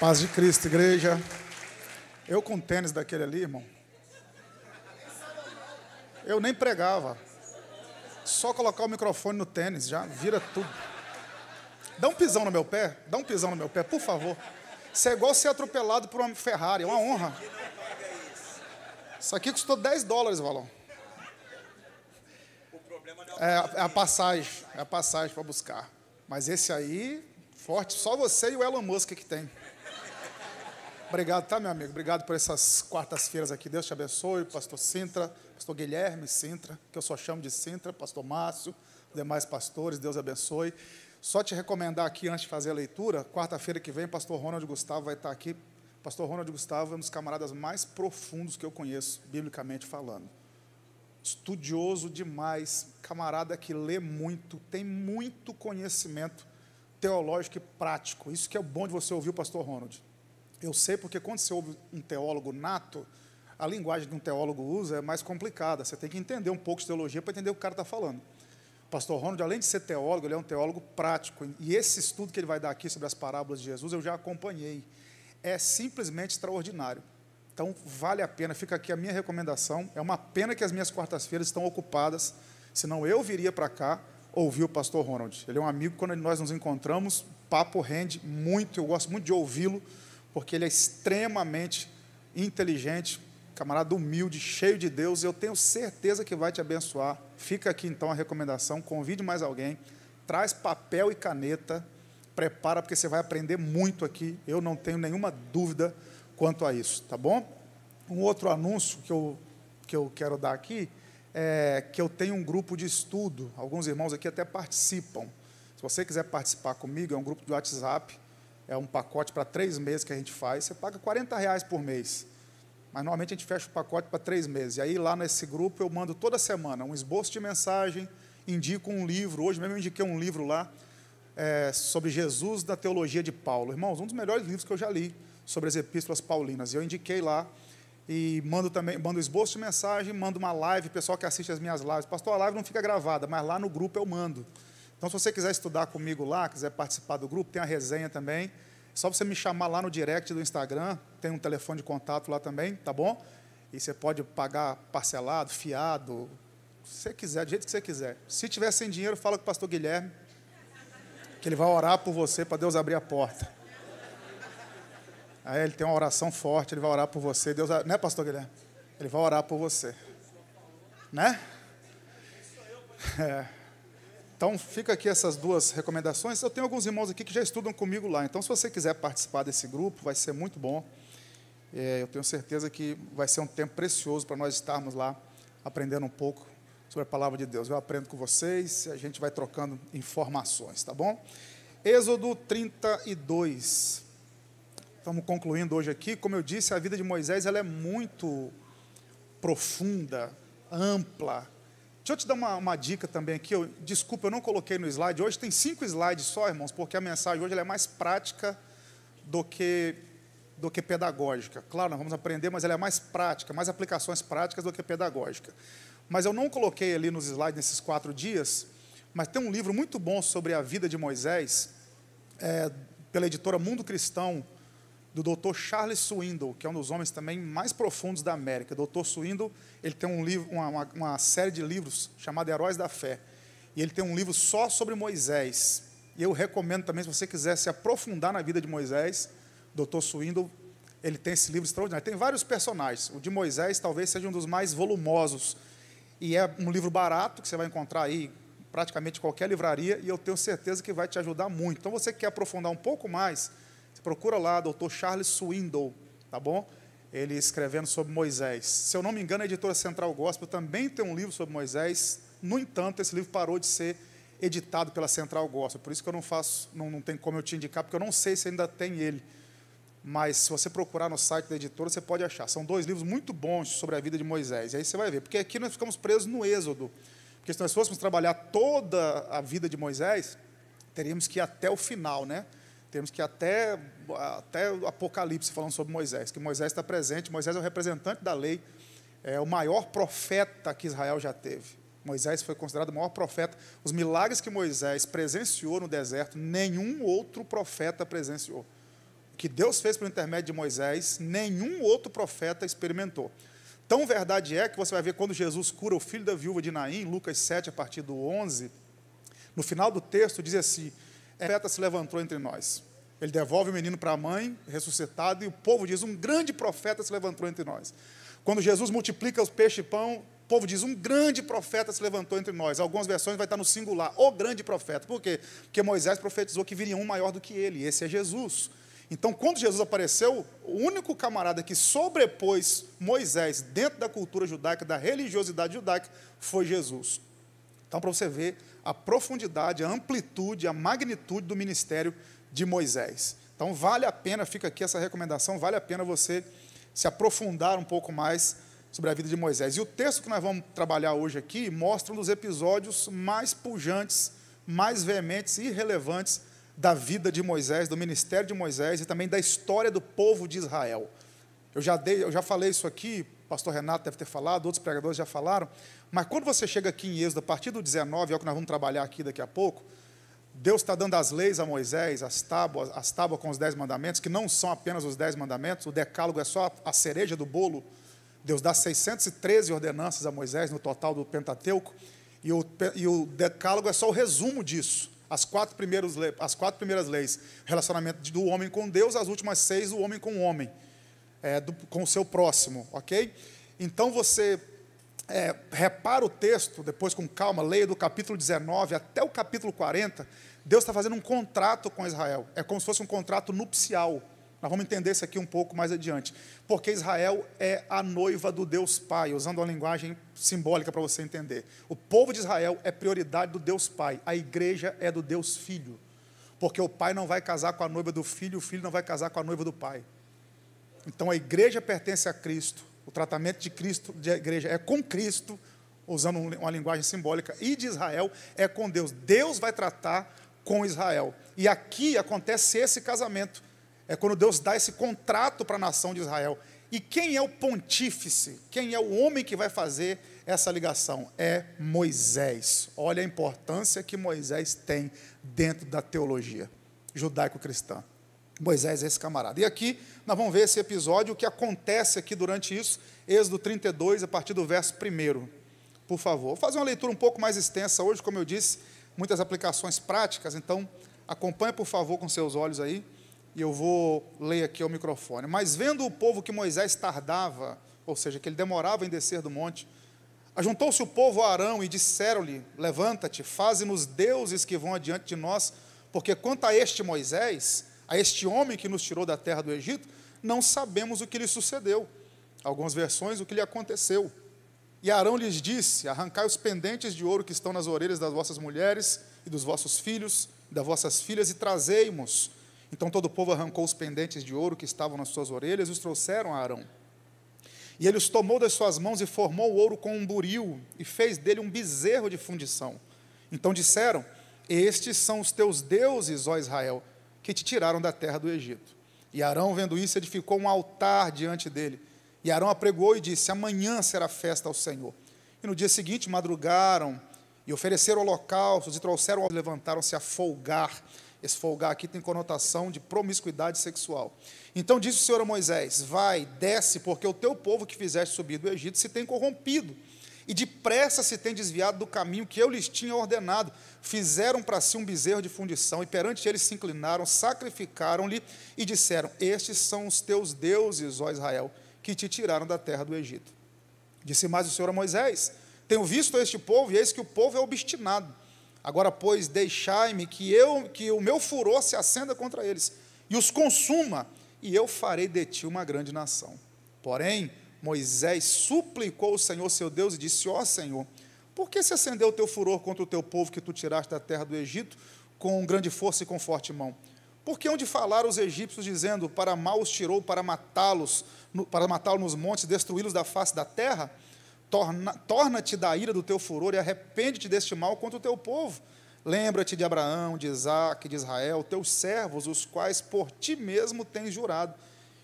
Paz de Cristo, igreja. Eu com tênis daquele ali, irmão. Eu nem pregava. Só colocar o microfone no tênis já vira tudo. Dá um pisão no meu pé, dá um pisão no meu pé, por favor. Isso é igual ser atropelado por uma Ferrari, é uma honra. Isso aqui custou 10 dólares, Valão. É, é, é a passagem, é a passagem para buscar. Mas esse aí, forte, só você e o Elon Musk que tem. Obrigado, tá, meu amigo? Obrigado por essas quartas-feiras aqui. Deus te abençoe, pastor Sintra, pastor Guilherme Sintra, que eu só chamo de Sintra, pastor Márcio, demais pastores, Deus abençoe. Só te recomendar aqui, antes de fazer a leitura, quarta-feira que vem, pastor Ronald Gustavo vai estar aqui. Pastor Ronald Gustavo é um dos camaradas mais profundos que eu conheço, biblicamente falando. Estudioso demais, camarada que lê muito, tem muito conhecimento teológico e prático. Isso que é bom de você ouvir o pastor Ronald. Eu sei porque quando você ouve um teólogo nato, a linguagem que um teólogo usa é mais complicada. Você tem que entender um pouco de teologia para entender o que o cara está falando. pastor Ronald, além de ser teólogo, ele é um teólogo prático. E esse estudo que ele vai dar aqui sobre as parábolas de Jesus, eu já acompanhei. É simplesmente extraordinário. Então, vale a pena. Fica aqui a minha recomendação. É uma pena que as minhas quartas-feiras estão ocupadas, senão eu viria para cá ouvir o pastor Ronald. Ele é um amigo, quando nós nos encontramos, papo rende muito, eu gosto muito de ouvi-lo porque ele é extremamente inteligente, camarada humilde, cheio de Deus, eu tenho certeza que vai te abençoar. Fica aqui então a recomendação, convide mais alguém, traz papel e caneta, prepara porque você vai aprender muito aqui. Eu não tenho nenhuma dúvida quanto a isso, tá bom? Um outro anúncio que eu que eu quero dar aqui é que eu tenho um grupo de estudo, alguns irmãos aqui até participam. Se você quiser participar comigo, é um grupo de WhatsApp é um pacote para três meses que a gente faz, você paga 40 reais por mês. Mas normalmente a gente fecha o pacote para três meses. E aí lá nesse grupo eu mando toda semana um esboço de mensagem, indico um livro. Hoje mesmo eu indiquei um livro lá é, sobre Jesus da teologia de Paulo. Irmãos, um dos melhores livros que eu já li sobre as epístolas paulinas. E eu indiquei lá e mando também, mando esboço de mensagem, mando uma live, pessoal que assiste as minhas lives. Pastor, a live não fica gravada, mas lá no grupo eu mando. Então, se você quiser estudar comigo lá, quiser participar do grupo, tem a resenha também. É só você me chamar lá no direct do Instagram, tem um telefone de contato lá também, tá bom? E você pode pagar parcelado, fiado, se você quiser, do jeito que você quiser. Se tiver sem dinheiro, fala com o pastor Guilherme, que ele vai orar por você para Deus abrir a porta. Aí ele tem uma oração forte, ele vai orar por você. Deus, né, pastor Guilherme? Ele vai orar por você. Né? É. Então, fica aqui essas duas recomendações. Eu tenho alguns irmãos aqui que já estudam comigo lá. Então, se você quiser participar desse grupo, vai ser muito bom. É, eu tenho certeza que vai ser um tempo precioso para nós estarmos lá aprendendo um pouco sobre a palavra de Deus. Eu aprendo com vocês, a gente vai trocando informações, tá bom? Êxodo 32. Estamos concluindo hoje aqui. Como eu disse, a vida de Moisés ela é muito profunda, ampla, Deixa eu te dar uma, uma dica também aqui. Eu, desculpa, eu não coloquei no slide. Hoje tem cinco slides só, irmãos, porque a mensagem hoje é mais prática do que, do que pedagógica. Claro, nós vamos aprender, mas ela é mais prática, mais aplicações práticas do que pedagógica. Mas eu não coloquei ali nos slides nesses quatro dias, mas tem um livro muito bom sobre a vida de Moisés, é, pela editora Mundo Cristão, do Dr. Charles Swindoll, que é um dos homens também mais profundos da América. Dr. Swindoll, ele tem um livro, uma, uma, série de livros chamada Heróis da Fé. E ele tem um livro só sobre Moisés. E eu recomendo também, se você quiser se aprofundar na vida de Moisés, Dr. Swindoll, ele tem esse livro extraordinário. Tem vários personagens. O de Moisés talvez seja um dos mais volumosos. E é um livro barato que você vai encontrar aí praticamente qualquer livraria e eu tenho certeza que vai te ajudar muito. Então você quer aprofundar um pouco mais você procura lá, doutor Charles Swindoll, tá bom? Ele escrevendo sobre Moisés. Se eu não me engano, a editora Central Gospel também tem um livro sobre Moisés. No entanto, esse livro parou de ser editado pela Central Gospel. Por isso que eu não faço, não, não tem como eu te indicar, porque eu não sei se ainda tem ele. Mas se você procurar no site da editora, você pode achar. São dois livros muito bons sobre a vida de Moisés. E aí você vai ver. Porque aqui nós ficamos presos no Êxodo. Porque se nós fôssemos trabalhar toda a vida de Moisés, teríamos que ir até o final, né? Temos que até, até o Apocalipse falando sobre Moisés, que Moisés está presente, Moisés é o representante da lei, é o maior profeta que Israel já teve. Moisés foi considerado o maior profeta. Os milagres que Moisés presenciou no deserto, nenhum outro profeta presenciou. O que Deus fez pelo intermédio de Moisés, nenhum outro profeta experimentou. Tão verdade é que você vai ver quando Jesus cura o filho da viúva de Naim, Lucas 7, a partir do 11, no final do texto diz assim: profeta se levantou entre nós. Ele devolve o menino para a mãe, ressuscitado, e o povo diz: Um grande profeta se levantou entre nós. Quando Jesus multiplica os peixes e pão, o povo diz: Um grande profeta se levantou entre nós. Algumas versões vai estar no singular, o grande profeta. Por quê? Porque Moisés profetizou que viria um maior do que ele, esse é Jesus. Então, quando Jesus apareceu, o único camarada que sobrepôs Moisés dentro da cultura judaica, da religiosidade judaica, foi Jesus. Então, para você ver a profundidade, a amplitude, a magnitude do ministério de Moisés. Então, vale a pena, fica aqui essa recomendação, vale a pena você se aprofundar um pouco mais sobre a vida de Moisés. E o texto que nós vamos trabalhar hoje aqui mostra um dos episódios mais pujantes, mais veementes e relevantes da vida de Moisés, do ministério de Moisés e também da história do povo de Israel. Eu já, dei, eu já falei isso aqui, o pastor Renato deve ter falado, outros pregadores já falaram, mas quando você chega aqui em Êxodo, a partir do 19, é o que nós vamos trabalhar aqui daqui a pouco, Deus está dando as leis a Moisés, as tábuas, as tábuas com os dez mandamentos, que não são apenas os dez mandamentos, o decálogo é só a cereja do bolo. Deus dá 613 ordenanças a Moisés no total do Pentateuco, e o, e o decálogo é só o resumo disso. As quatro, primeiros, as quatro primeiras leis, relacionamento do homem com Deus, as últimas seis, o homem com o homem, é, do, com o seu próximo, ok? Então você é, repara o texto, depois com calma, leia do capítulo 19 até o capítulo 40, Deus está fazendo um contrato com Israel. É como se fosse um contrato nupcial. Nós vamos entender isso aqui um pouco mais adiante. Porque Israel é a noiva do Deus Pai, usando uma linguagem simbólica para você entender. O povo de Israel é prioridade do Deus Pai, a igreja é do Deus Filho. Porque o pai não vai casar com a noiva do filho, o filho não vai casar com a noiva do pai. Então a igreja pertence a Cristo, o tratamento de Cristo, de igreja, é com Cristo, usando uma linguagem simbólica, e de Israel é com Deus. Deus vai tratar com Israel. E aqui acontece esse casamento. É quando Deus dá esse contrato para a nação de Israel. E quem é o pontífice? Quem é o homem que vai fazer essa ligação? É Moisés. Olha a importância que Moisés tem dentro da teologia judaico-cristã. Moisés é esse camarada. E aqui nós vamos ver esse episódio, o que acontece aqui durante isso, Êxodo 32, a partir do verso 1. Por favor. Vou fazer uma leitura um pouco mais extensa hoje, como eu disse, muitas aplicações práticas, então acompanhe por favor com seus olhos aí, e eu vou ler aqui ao microfone. Mas vendo o povo que Moisés tardava, ou seja, que ele demorava em descer do monte, ajuntou-se o povo a Arão e disseram-lhe: Levanta-te, faze-nos deuses que vão adiante de nós, porque quanto a este Moisés a este homem que nos tirou da terra do Egito, não sabemos o que lhe sucedeu. Algumas versões, o que lhe aconteceu. E Arão lhes disse: Arrancai os pendentes de ouro que estão nas orelhas das vossas mulheres e dos vossos filhos, das vossas filhas, e trazei-mos. Então todo o povo arrancou os pendentes de ouro que estavam nas suas orelhas e os trouxeram a Arão. E ele os tomou das suas mãos e formou o ouro com um buril, e fez dele um bezerro de fundição. Então disseram: Estes são os teus deuses, ó Israel, que te tiraram da terra do Egito. E Arão, vendo isso, edificou um altar diante dele. E Arão apregou e disse: Amanhã será festa ao Senhor. E no dia seguinte madrugaram e ofereceram holocaustos e trouxeram, levantaram-se a folgar. Esse folgar aqui tem conotação de promiscuidade sexual. Então disse o Senhor a Moisés: Vai, desce, porque o teu povo que fizeste subir do Egito se tem corrompido e depressa se têm desviado do caminho que eu lhes tinha ordenado. Fizeram para si um bezerro de fundição, e perante eles se inclinaram, sacrificaram-lhe e disseram: Estes são os teus deuses, ó Israel, que te tiraram da terra do Egito. Disse mais o Senhor a Moisés: Tenho visto este povo, e eis que o povo é obstinado. Agora, pois, deixai-me que, eu, que o meu furor se acenda contra eles, e os consuma, e eu farei de ti uma grande nação. Porém, Moisés suplicou o Senhor, seu Deus, e disse: Ó oh, Senhor, por que se acendeu o teu furor contra o teu povo que tu tiraste da terra do Egito com grande força e com forte mão? Porque onde falaram os egípcios, dizendo, para mal os tirou, para matá-los, para matá-los nos montes, destruí-los da face da terra, torna-te torna da ira do teu furor e arrepende-te deste mal contra o teu povo. Lembra-te de Abraão, de Isaac, de Israel, teus servos, os quais por ti mesmo tens jurado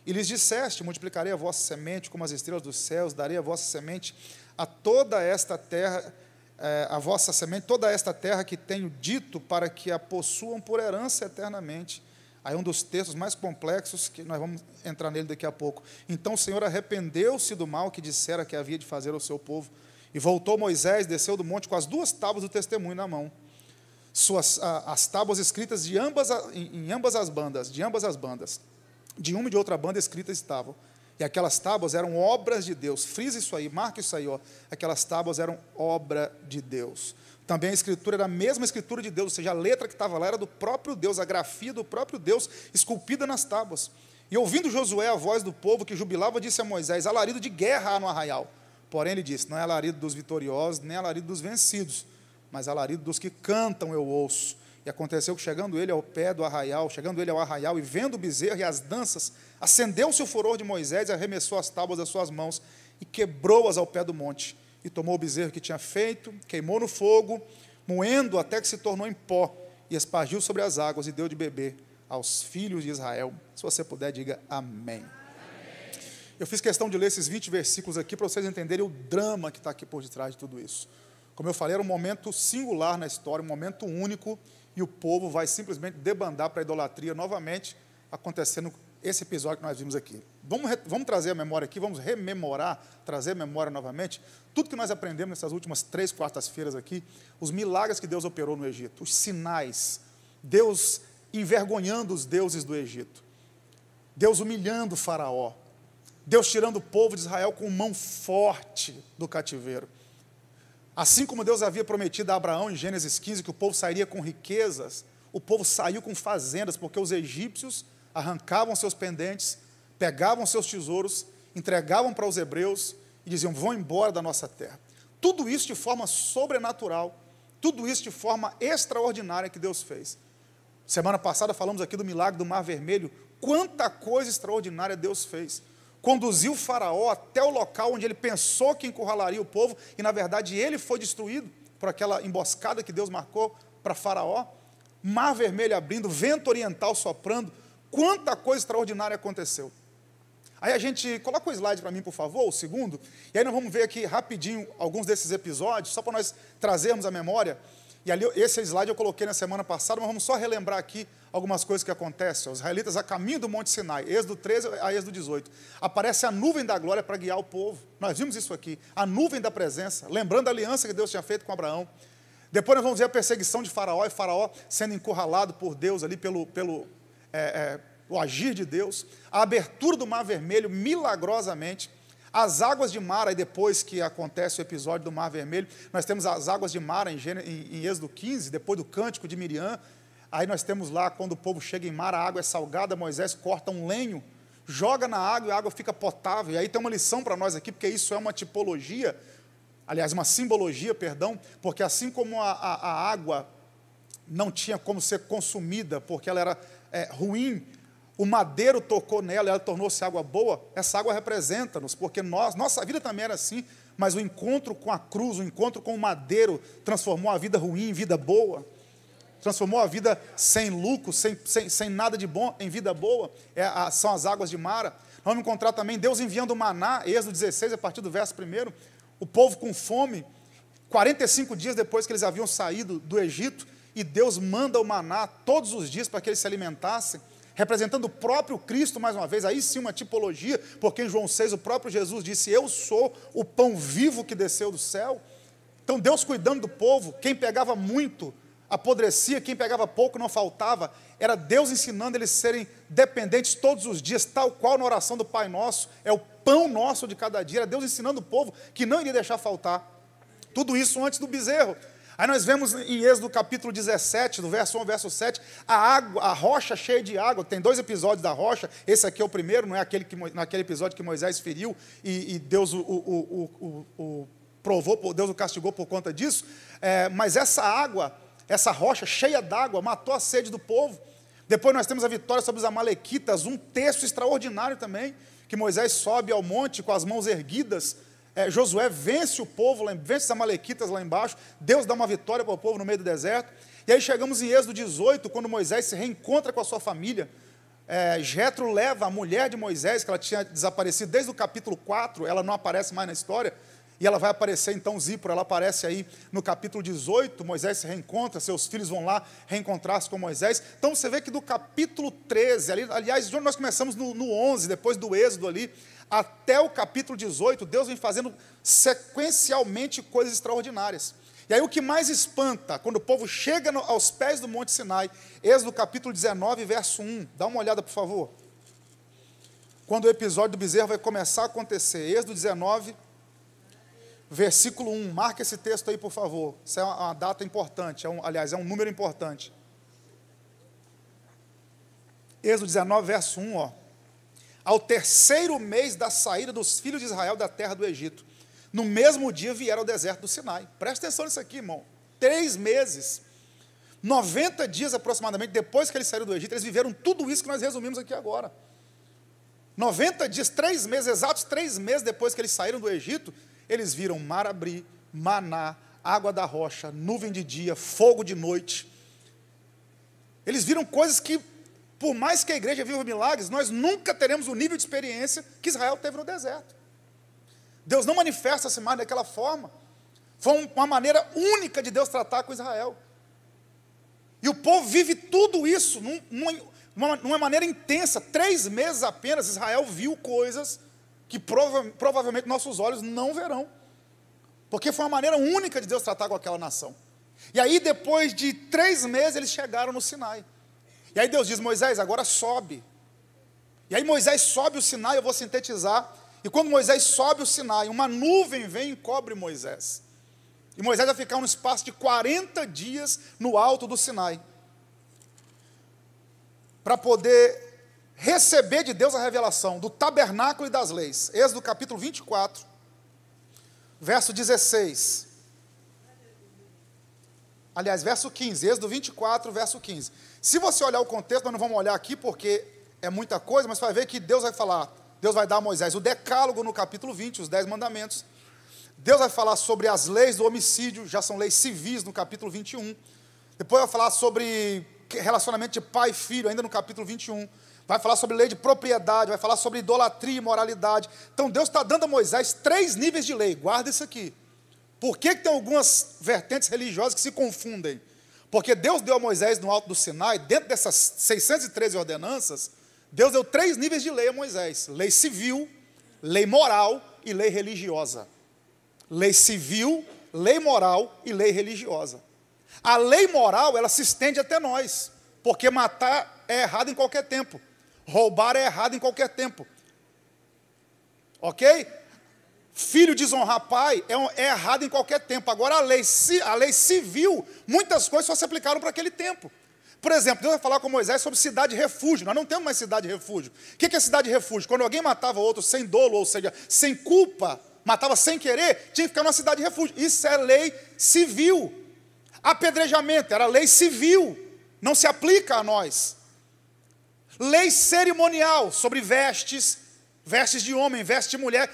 e lhes disseste: Multiplicarei a vossa semente como as estrelas dos céus, darei a vossa semente a toda esta terra, eh, a vossa semente, toda esta terra que tenho dito para que a possuam por herança eternamente. Aí um dos textos mais complexos, que nós vamos entrar nele daqui a pouco. Então o Senhor arrependeu-se do mal que dissera que havia de fazer ao seu povo. E voltou Moisés, desceu do monte com as duas tábuas do testemunho na mão. Suas, a, as tábuas escritas de ambas, em, em ambas as bandas, de ambas as bandas de uma e de outra banda escritas estavam. E aquelas tábuas eram obras de Deus. Frisa isso aí, marca isso aí. Ó. Aquelas tábuas eram obra de Deus. Também a escritura era a mesma escritura de Deus, ou seja, a letra que estava lá era do próprio Deus, a grafia do próprio Deus, esculpida nas tábuas. E ouvindo Josué a voz do povo que jubilava, disse a Moisés: Alarido de guerra há no arraial. Porém, ele disse: Não é alarido dos vitoriosos, nem alarido dos vencidos, mas alarido dos que cantam eu ouço. E aconteceu que, chegando ele ao pé do arraial, chegando ele ao arraial e vendo o bezerro e as danças, acendeu-se o furor de Moisés e arremessou as tábuas das suas mãos e quebrou-as ao pé do monte. E tomou o bezerro que tinha feito, queimou no fogo, moendo até que se tornou em pó, e espargiu sobre as águas e deu de beber aos filhos de Israel. Se você puder, diga amém. Eu fiz questão de ler esses 20 versículos aqui para vocês entenderem o drama que está aqui por detrás de tudo isso. Como eu falei, era um momento singular na história, um momento único e o povo vai simplesmente debandar para a idolatria novamente, acontecendo esse episódio que nós vimos aqui. Vamos, vamos trazer a memória aqui, vamos rememorar, trazer a memória novamente, tudo que nós aprendemos nessas últimas três quartas-feiras aqui, os milagres que Deus operou no Egito, os sinais, Deus envergonhando os deuses do Egito, Deus humilhando o Faraó, Deus tirando o povo de Israel com mão forte do cativeiro. Assim como Deus havia prometido a Abraão em Gênesis 15 que o povo sairia com riquezas, o povo saiu com fazendas, porque os egípcios arrancavam seus pendentes, pegavam seus tesouros, entregavam para os hebreus e diziam: vão embora da nossa terra. Tudo isso de forma sobrenatural, tudo isso de forma extraordinária que Deus fez. Semana passada falamos aqui do milagre do Mar Vermelho, quanta coisa extraordinária Deus fez conduziu Faraó até o local onde ele pensou que encurralaria o povo, e na verdade ele foi destruído por aquela emboscada que Deus marcou para Faraó. Mar vermelho abrindo, vento oriental soprando, quanta coisa extraordinária aconteceu. Aí a gente coloca o slide para mim, por favor, o segundo, e aí nós vamos ver aqui rapidinho alguns desses episódios, só para nós trazermos a memória. E ali, esse slide eu coloquei na semana passada, mas vamos só relembrar aqui algumas coisas que acontecem. Os israelitas a caminho do Monte Sinai, Êxodo 13 a Êxodo 18. Aparece a nuvem da glória para guiar o povo. Nós vimos isso aqui. A nuvem da presença, lembrando a aliança que Deus tinha feito com Abraão. Depois nós vamos ver a perseguição de Faraó e Faraó sendo encurralado por Deus ali pelo, pelo é, é, o agir de Deus. A abertura do Mar Vermelho, milagrosamente. As águas de Mara, e depois que acontece o episódio do Mar Vermelho, nós temos as águas de Mara em, em, em Êxodo 15, depois do cântico de Miriam. Aí nós temos lá, quando o povo chega em Mara, a água é salgada, Moisés corta um lenho, joga na água e a água fica potável. E aí tem uma lição para nós aqui, porque isso é uma tipologia, aliás, uma simbologia, perdão, porque assim como a, a, a água não tinha como ser consumida, porque ela era é, ruim, o madeiro tocou nela e ela tornou-se água boa, essa água representa-nos, porque nós, nossa vida também era assim, mas o encontro com a cruz, o encontro com o madeiro, transformou a vida ruim em vida boa, transformou a vida sem lucro, sem, sem, sem nada de bom, em vida boa, é a, são as águas de Mara. vamos encontrar também Deus enviando o maná, Êxodo 16, a partir do verso 1, o povo com fome, 45 dias depois que eles haviam saído do Egito, e Deus manda o maná todos os dias para que eles se alimentassem representando o próprio Cristo mais uma vez, aí sim uma tipologia, porque em João 6 o próprio Jesus disse: Eu sou o pão vivo que desceu do céu. Então Deus cuidando do povo, quem pegava muito apodrecia, quem pegava pouco não faltava, era Deus ensinando eles serem dependentes todos os dias, tal qual na oração do Pai Nosso, é o pão nosso de cada dia, era Deus ensinando o povo que não iria deixar faltar. Tudo isso antes do bezerro. Aí nós vemos em Êxodo capítulo 17, do verso 1 ao verso 7, a água, a rocha cheia de água. Tem dois episódios da rocha. Esse aqui é o primeiro, não é aquele que, naquele episódio que Moisés feriu e, e Deus o, o, o, o, provou, Deus o castigou por conta disso. É, mas essa água, essa rocha cheia d'água, matou a sede do povo. Depois nós temos a vitória sobre os Amalequitas, um texto extraordinário também, que Moisés sobe ao monte com as mãos erguidas é, Josué vence o povo, vence os amalequitas lá embaixo, Deus dá uma vitória para o povo no meio do deserto. E aí chegamos em Êxodo 18, quando Moisés se reencontra com a sua família. É, Jetro leva a mulher de Moisés, que ela tinha desaparecido desde o capítulo 4, ela não aparece mais na história, e ela vai aparecer então Zípora, ela aparece aí no capítulo 18, Moisés se reencontra, seus filhos vão lá reencontrar-se com Moisés, então você vê que do capítulo 13, ali, aliás, nós começamos no, no 11, depois do êxodo ali, até o capítulo 18, Deus vem fazendo sequencialmente coisas extraordinárias. E aí o que mais espanta, quando o povo chega no, aos pés do Monte Sinai, Êxodo capítulo 19, verso 1, dá uma olhada por favor. Quando o episódio do bezerro vai começar a acontecer, Êxodo 19, versículo 1, marca esse texto aí por favor, isso é uma, uma data importante, é um, aliás, é um número importante. Êxodo 19, verso 1, ó ao terceiro mês da saída dos filhos de Israel da terra do Egito. No mesmo dia vieram ao deserto do Sinai. Presta atenção nisso aqui, irmão. Três meses, 90 dias aproximadamente, depois que eles saíram do Egito, eles viveram tudo isso que nós resumimos aqui agora. 90 dias, três meses, exatos três meses depois que eles saíram do Egito, eles viram mar abrir, maná, água da rocha, nuvem de dia, fogo de noite. Eles viram coisas que por mais que a igreja viva milagres, nós nunca teremos o nível de experiência que Israel teve no deserto. Deus não manifesta-se mais daquela forma. Foi uma maneira única de Deus tratar com Israel. E o povo vive tudo isso num, numa, maneira intensa. Três meses apenas, Israel viu coisas que provavelmente nossos olhos não verão. Porque foi uma maneira única de Deus tratar com aquela nação. E aí, depois de três meses, eles chegaram no Sinai. E aí Deus diz: Moisés, agora sobe. E aí Moisés sobe o Sinai, eu vou sintetizar. E quando Moisés sobe o Sinai, uma nuvem vem e cobre Moisés. E Moisés vai ficar um espaço de 40 dias no alto do Sinai. Para poder receber de Deus a revelação do tabernáculo e das leis. Êxodo capítulo 24, verso 16. Aliás, verso 15, Êxodo 24, verso 15. Se você olhar o contexto, nós não vamos olhar aqui porque é muita coisa, mas você vai ver que Deus vai falar, Deus vai dar a Moisés o decálogo no capítulo 20, os dez mandamentos. Deus vai falar sobre as leis do homicídio, já são leis civis no capítulo 21. Depois vai falar sobre relacionamento de pai e filho, ainda no capítulo 21. Vai falar sobre lei de propriedade, vai falar sobre idolatria e moralidade. Então Deus está dando a Moisés três níveis de lei, guarda isso aqui. Por que, que tem algumas vertentes religiosas que se confundem? Porque Deus deu a Moisés no alto do Sinai, dentro dessas 613 ordenanças, Deus deu três níveis de lei a Moisés: lei civil, lei moral e lei religiosa. Lei civil, lei moral e lei religiosa. A lei moral, ela se estende até nós, porque matar é errado em qualquer tempo, roubar é errado em qualquer tempo. OK? Filho desonrar pai é, é, errado em qualquer tempo. Agora, a lei, a lei civil, muitas coisas só se aplicaram para aquele tempo. Por exemplo, Deus vai falar com Moisés sobre cidade refúgio. Nós não temos mais cidade refúgio. O que é cidade refúgio? Quando alguém matava outro sem dolo, ou seja, sem culpa, matava sem querer, tinha que ficar numa cidade refúgio. Isso é lei civil. Apedrejamento era lei civil. Não se aplica a nós. Lei cerimonial sobre vestes, vestes de homem, vestes de mulher.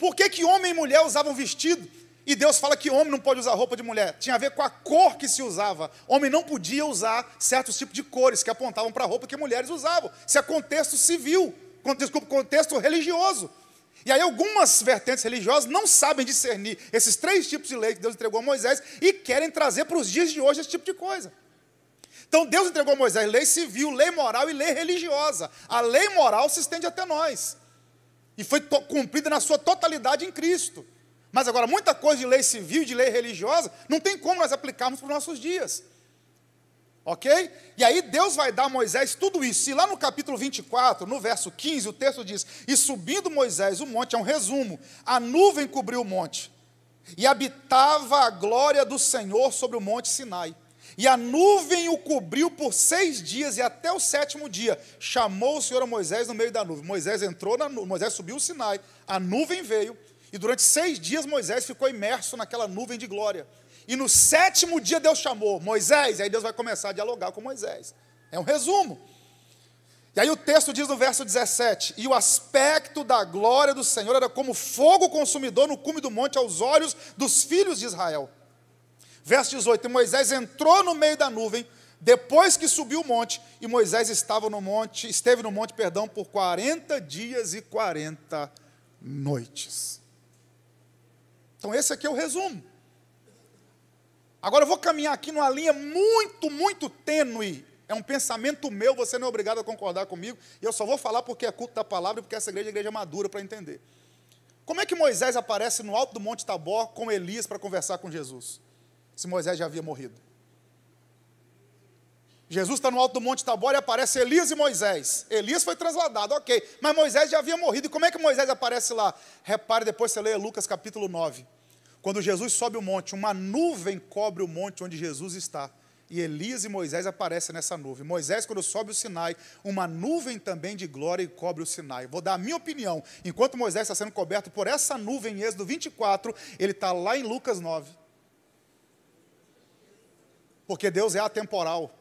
Por que, que homem e mulher usavam vestido? E Deus fala que homem não pode usar roupa de mulher. Tinha a ver com a cor que se usava. Homem não podia usar certos tipos de cores que apontavam para a roupa que mulheres usavam. Isso é contexto civil, desculpa, contexto religioso. E aí algumas vertentes religiosas não sabem discernir esses três tipos de lei que Deus entregou a Moisés e querem trazer para os dias de hoje esse tipo de coisa. Então Deus entregou a Moisés lei civil, lei moral e lei religiosa. A lei moral se estende até nós e foi cumprida na sua totalidade em Cristo. Mas agora, muita coisa de lei civil, de lei religiosa, não tem como nós aplicarmos para os nossos dias. Ok? E aí Deus vai dar a Moisés tudo isso. E lá no capítulo 24, no verso 15, o texto diz: E subindo Moisés o monte, é um resumo, a nuvem cobriu o monte, e habitava a glória do Senhor sobre o monte Sinai. E a nuvem o cobriu por seis dias, e até o sétimo dia chamou o Senhor a Moisés no meio da nuvem. Moisés entrou na nuvem, Moisés subiu o Sinai, a nuvem veio, e durante seis dias Moisés ficou imerso naquela nuvem de glória. E no sétimo dia Deus chamou Moisés, e aí Deus vai começar a dialogar com Moisés. É um resumo. E aí o texto diz no verso 17: E o aspecto da glória do Senhor era como fogo consumidor no cume do monte aos olhos dos filhos de Israel. Verso 18: e Moisés entrou no meio da nuvem, depois que subiu o monte, e Moisés estava no monte, esteve no monte, perdão, por 40 dias e 40 noites. Então esse aqui é o resumo. Agora eu vou caminhar aqui numa linha muito, muito tênue. É um pensamento meu, você não é obrigado a concordar comigo, e eu só vou falar porque é culto da palavra e porque essa igreja é igreja madura para entender. Como é que Moisés aparece no alto do Monte Tabor com Elias para conversar com Jesus? se Moisés já havia morrido. Jesus está no alto do Monte Tabor e aparece Elias e Moisés. Elias foi trasladado, ok, mas Moisés já havia morrido. E como é que Moisés aparece lá? Repare depois, você lê Lucas capítulo 9. Quando Jesus sobe o monte, uma nuvem cobre o monte onde Jesus está. E Elias e Moisés aparecem nessa nuvem. Moisés, quando sobe o Sinai, uma nuvem também de glória cobre o Sinai. Vou dar a minha opinião. Enquanto Moisés está sendo coberto por essa nuvem em Êxodo 24, ele está lá em Lucas 9. Porque Deus é atemporal.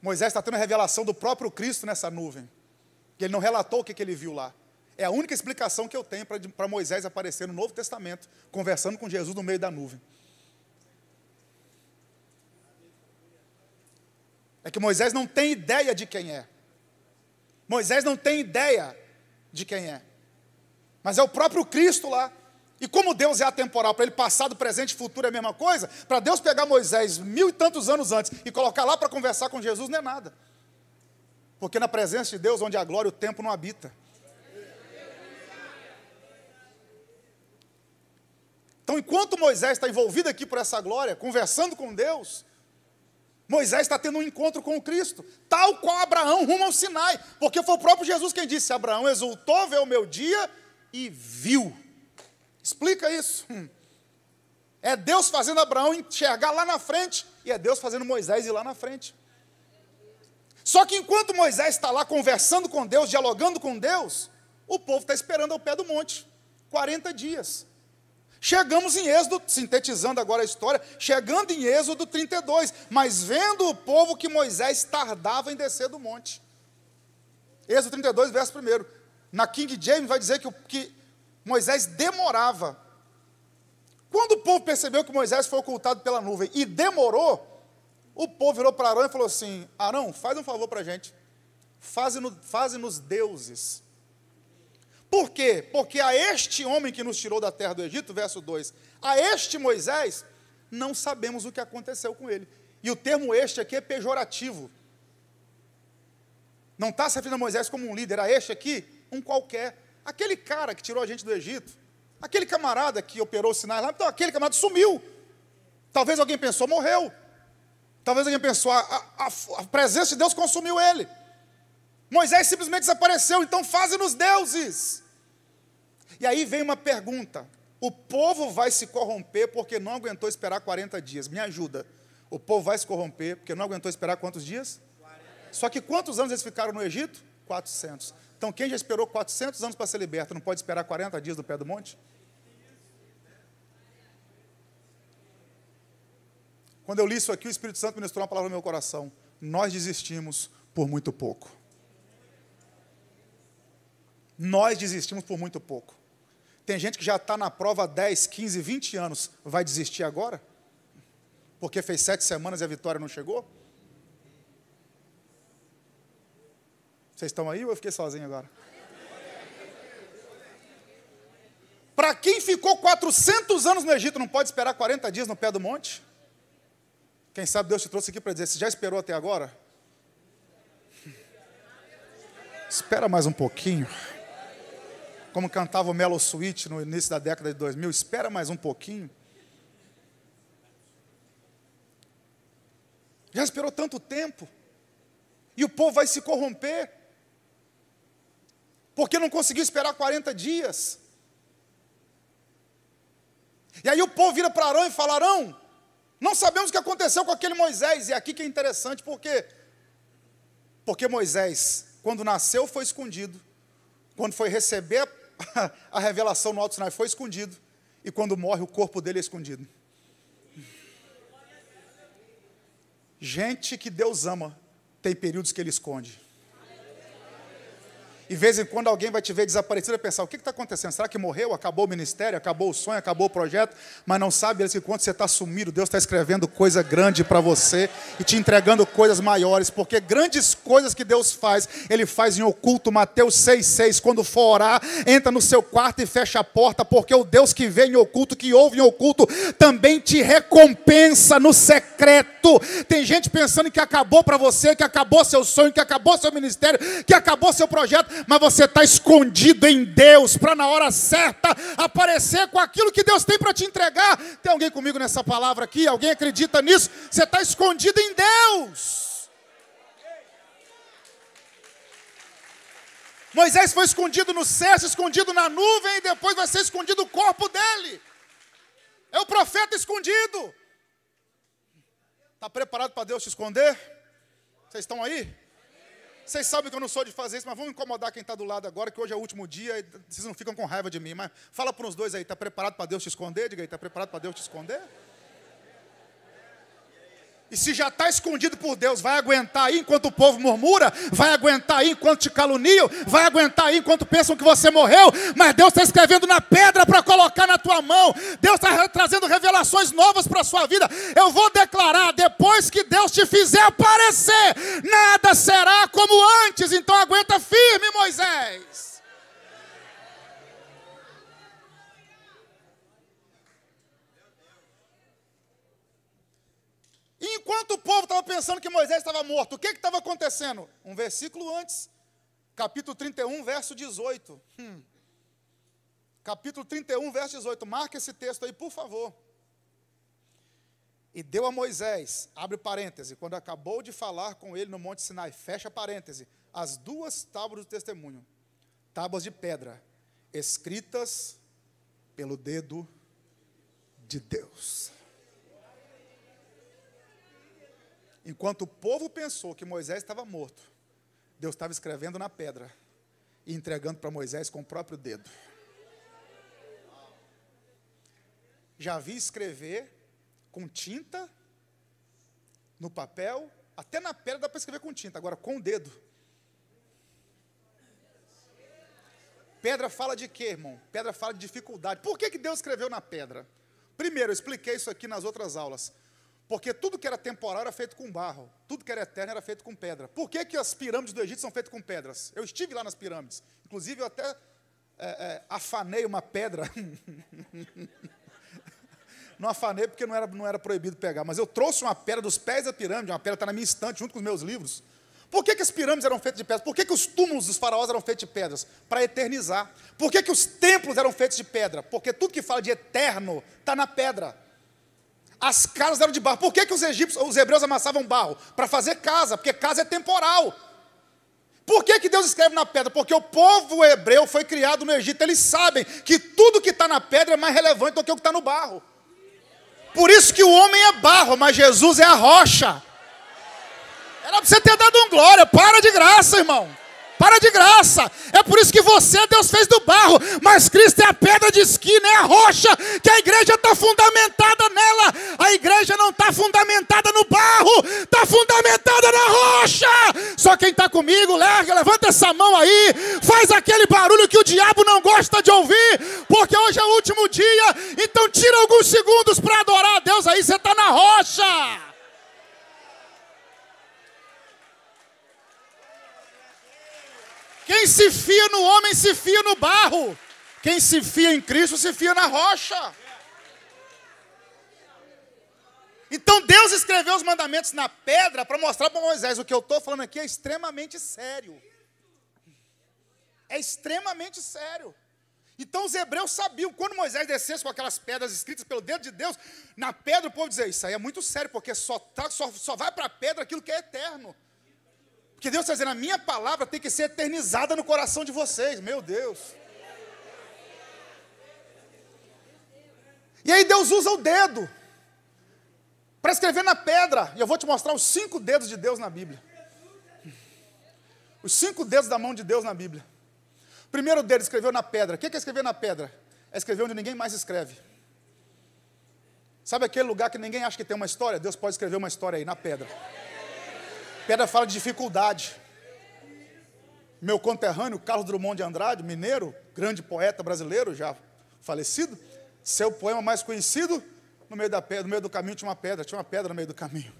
Moisés está tendo a revelação do próprio Cristo nessa nuvem. Que ele não relatou o que, que ele viu lá. É a única explicação que eu tenho para Moisés aparecer no Novo Testamento, conversando com Jesus no meio da nuvem. É que Moisés não tem ideia de quem é. Moisés não tem ideia de quem é. Mas é o próprio Cristo lá. E como Deus é atemporal, para ele passado, presente e futuro é a mesma coisa, para Deus pegar Moisés mil e tantos anos antes e colocar lá para conversar com Jesus não é nada. Porque na presença de Deus, onde há glória, o tempo não habita. Então, enquanto Moisés está envolvido aqui por essa glória, conversando com Deus, Moisés está tendo um encontro com o Cristo, tal qual Abraão rumo ao Sinai, porque foi o próprio Jesus quem disse: Abraão exultou, vê o meu dia e viu Explica isso. Hum. É Deus fazendo Abraão enxergar lá na frente e é Deus fazendo Moisés ir lá na frente. Só que enquanto Moisés está lá conversando com Deus, dialogando com Deus, o povo está esperando ao pé do monte 40 dias. Chegamos em Êxodo, sintetizando agora a história, chegando em Êxodo 32, mas vendo o povo que Moisés tardava em descer do monte. Êxodo 32, verso 1. Na King James vai dizer que, o, que Moisés demorava. Quando o povo percebeu que Moisés foi ocultado pela nuvem e demorou, o povo virou para Arão e falou assim: Arão, faz um favor para a gente. Faze-nos deuses. Por quê? Porque a este homem que nos tirou da terra do Egito, verso 2, a este Moisés, não sabemos o que aconteceu com ele. E o termo este aqui é pejorativo. Não está se referindo a Moisés como um líder, a este aqui, um qualquer. Aquele cara que tirou a gente do Egito, aquele camarada que operou sinais lá, então aquele camarada sumiu. Talvez alguém pensou, morreu. Talvez alguém pensou, a, a, a presença de Deus consumiu ele. Moisés simplesmente desapareceu, então fazem-nos deuses. E aí vem uma pergunta: o povo vai se corromper porque não aguentou esperar 40 dias. Me ajuda. O povo vai se corromper porque não aguentou esperar quantos dias? 40. Só que quantos anos eles ficaram no Egito? 400. Então, quem já esperou 400 anos para ser liberto, não pode esperar 40 dias do pé do monte? Quando eu li isso aqui, o Espírito Santo ministrou uma palavra no meu coração. Nós desistimos por muito pouco. Nós desistimos por muito pouco. Tem gente que já está na prova há 10, 15, 20 anos. Vai desistir agora? Porque fez sete semanas e a vitória não chegou? Vocês estão aí ou eu fiquei sozinho agora? Para quem ficou 400 anos no Egito, não pode esperar 40 dias no pé do monte? Quem sabe Deus te trouxe aqui para dizer: você já esperou até agora? Espera mais um pouquinho. Como cantava o Melo Switch no início da década de 2000, espera mais um pouquinho. Já esperou tanto tempo. E o povo vai se corromper porque não conseguiu esperar 40 dias. E aí o povo vira para Arão e fala: Arão, não sabemos o que aconteceu com aquele Moisés. E é aqui que é interessante, porque porque Moisés, quando nasceu, foi escondido. Quando foi receber a, a revelação no Alto Sinai, foi escondido. E quando morre, o corpo dele é escondido. Gente que Deus ama, tem períodos que ele esconde. E de vez em quando alguém vai te ver desaparecido e pensar: o que está acontecendo? Será que morreu? Acabou o ministério? Acabou o sonho? Acabou o projeto? Mas não sabe eles enquanto quando você está sumido, Deus está escrevendo coisa grande para você e te entregando coisas maiores, porque grandes coisas que Deus faz, Ele faz em oculto. Mateus 6,6. Quando for orar, entra no seu quarto e fecha a porta, porque o Deus que vê em oculto, que ouve em oculto, também te recompensa no secreto. Tem gente pensando que acabou para você, que acabou seu sonho, que acabou seu ministério, que acabou seu projeto mas você está escondido em Deus para na hora certa aparecer com aquilo que Deus tem para te entregar. Tem alguém comigo nessa palavra aqui? Alguém acredita nisso? Você está escondido em Deus. Moisés foi escondido no cesto, escondido na nuvem, e depois vai ser escondido o corpo dele. É o profeta escondido. Está preparado para Deus te esconder? Vocês estão aí? Vocês sabem que eu não sou de fazer isso, mas vamos incomodar quem está do lado agora, que hoje é o último dia, e vocês não ficam com raiva de mim. Mas fala para os dois aí, está preparado para Deus te esconder? Diga aí, está preparado para Deus te esconder? E se já está escondido por Deus, vai aguentar aí enquanto o povo murmura, vai aguentar aí enquanto te caluniam, vai aguentar aí enquanto pensam que você morreu, mas Deus está escrevendo na pedra para colocar na tua mão, Deus está trazendo revelações novas para a sua vida. Eu vou declarar: depois que Deus te fizer aparecer, nada será como antes, então aguenta firme, Moisés. enquanto o povo estava pensando que Moisés estava morto, o que estava acontecendo? Um versículo antes, capítulo 31, verso 18. Hum. Capítulo 31, verso 18. Marca esse texto aí, por favor. E deu a Moisés, abre parêntese, quando acabou de falar com ele no Monte Sinai, fecha parêntese, as duas tábuas do testemunho, tábuas de pedra, escritas pelo dedo de Deus. Enquanto o povo pensou que Moisés estava morto, Deus estava escrevendo na pedra e entregando para Moisés com o próprio dedo. Já vi escrever com tinta no papel, até na pedra dá para escrever com tinta, agora com o dedo. Pedra fala de quê, irmão? Pedra fala de dificuldade. Por que, que Deus escreveu na pedra? Primeiro, eu expliquei isso aqui nas outras aulas. Porque tudo que era temporal era feito com barro, tudo que era eterno era feito com pedra. Por que, que as pirâmides do Egito são feitas com pedras? Eu estive lá nas pirâmides, inclusive eu até é, é, afanei uma pedra. não afanei porque não era, não era proibido pegar, mas eu trouxe uma pedra dos pés da pirâmide, uma pedra está na minha estante junto com os meus livros. Por que, que as pirâmides eram feitas de pedras? Por que, que os túmulos dos faraós eram feitos de pedras? Para eternizar. Por que, que os templos eram feitos de pedra? Porque tudo que fala de eterno está na pedra. As casas eram de barro. Por que, que os egípcios, os hebreus amassavam barro? Para fazer casa, porque casa é temporal. Por que, que Deus escreve na pedra? Porque o povo hebreu foi criado no Egito. Eles sabem que tudo que está na pedra é mais relevante do que o que está no barro. Por isso que o homem é barro, mas Jesus é a rocha. Era para você ter dado um glória. Para de graça, irmão para de graça. É por isso que você, Deus, fez do barro, mas Cristo é a pedra de esquina, é a rocha, que a igreja está fundamentada nela. A igreja não está fundamentada no barro, está fundamentada na rocha. Só quem está comigo, larga, levanta essa mão aí, faz aquele barulho que o diabo não gosta de ouvir, porque hoje é o último dia, então tira alguns segundos para adorar a Deus aí, você está na rocha. Quem se fia no homem se fia no barro. Quem se fia em Cristo se fia na rocha. Então Deus escreveu os mandamentos na pedra para mostrar para Moisés o que eu estou falando aqui é extremamente sério. É extremamente sério. Então os hebreus sabiam, quando Moisés descesse com aquelas pedras escritas pelo dedo de Deus, na pedra o povo dizia, isso aí é muito sério, porque só, tá, só, só vai para a pedra aquilo que é eterno. Porque Deus está dizendo, a minha palavra tem que ser eternizada no coração de vocês, meu Deus. E aí Deus usa o dedo para escrever na pedra. E eu vou te mostrar os cinco dedos de Deus na Bíblia. Os cinco dedos da mão de Deus na Bíblia. O primeiro dedo escreveu na pedra. O que é, é escrever na pedra? É escrever onde ninguém mais escreve. Sabe aquele lugar que ninguém acha que tem uma história? Deus pode escrever uma história aí na pedra pedra fala de dificuldade. Meu conterrâneo, Carlos Drummond de Andrade, mineiro, grande poeta brasileiro, já falecido, seu poema mais conhecido, no meio da pedra, no meio do caminho tinha uma pedra, tinha uma pedra no meio do caminho.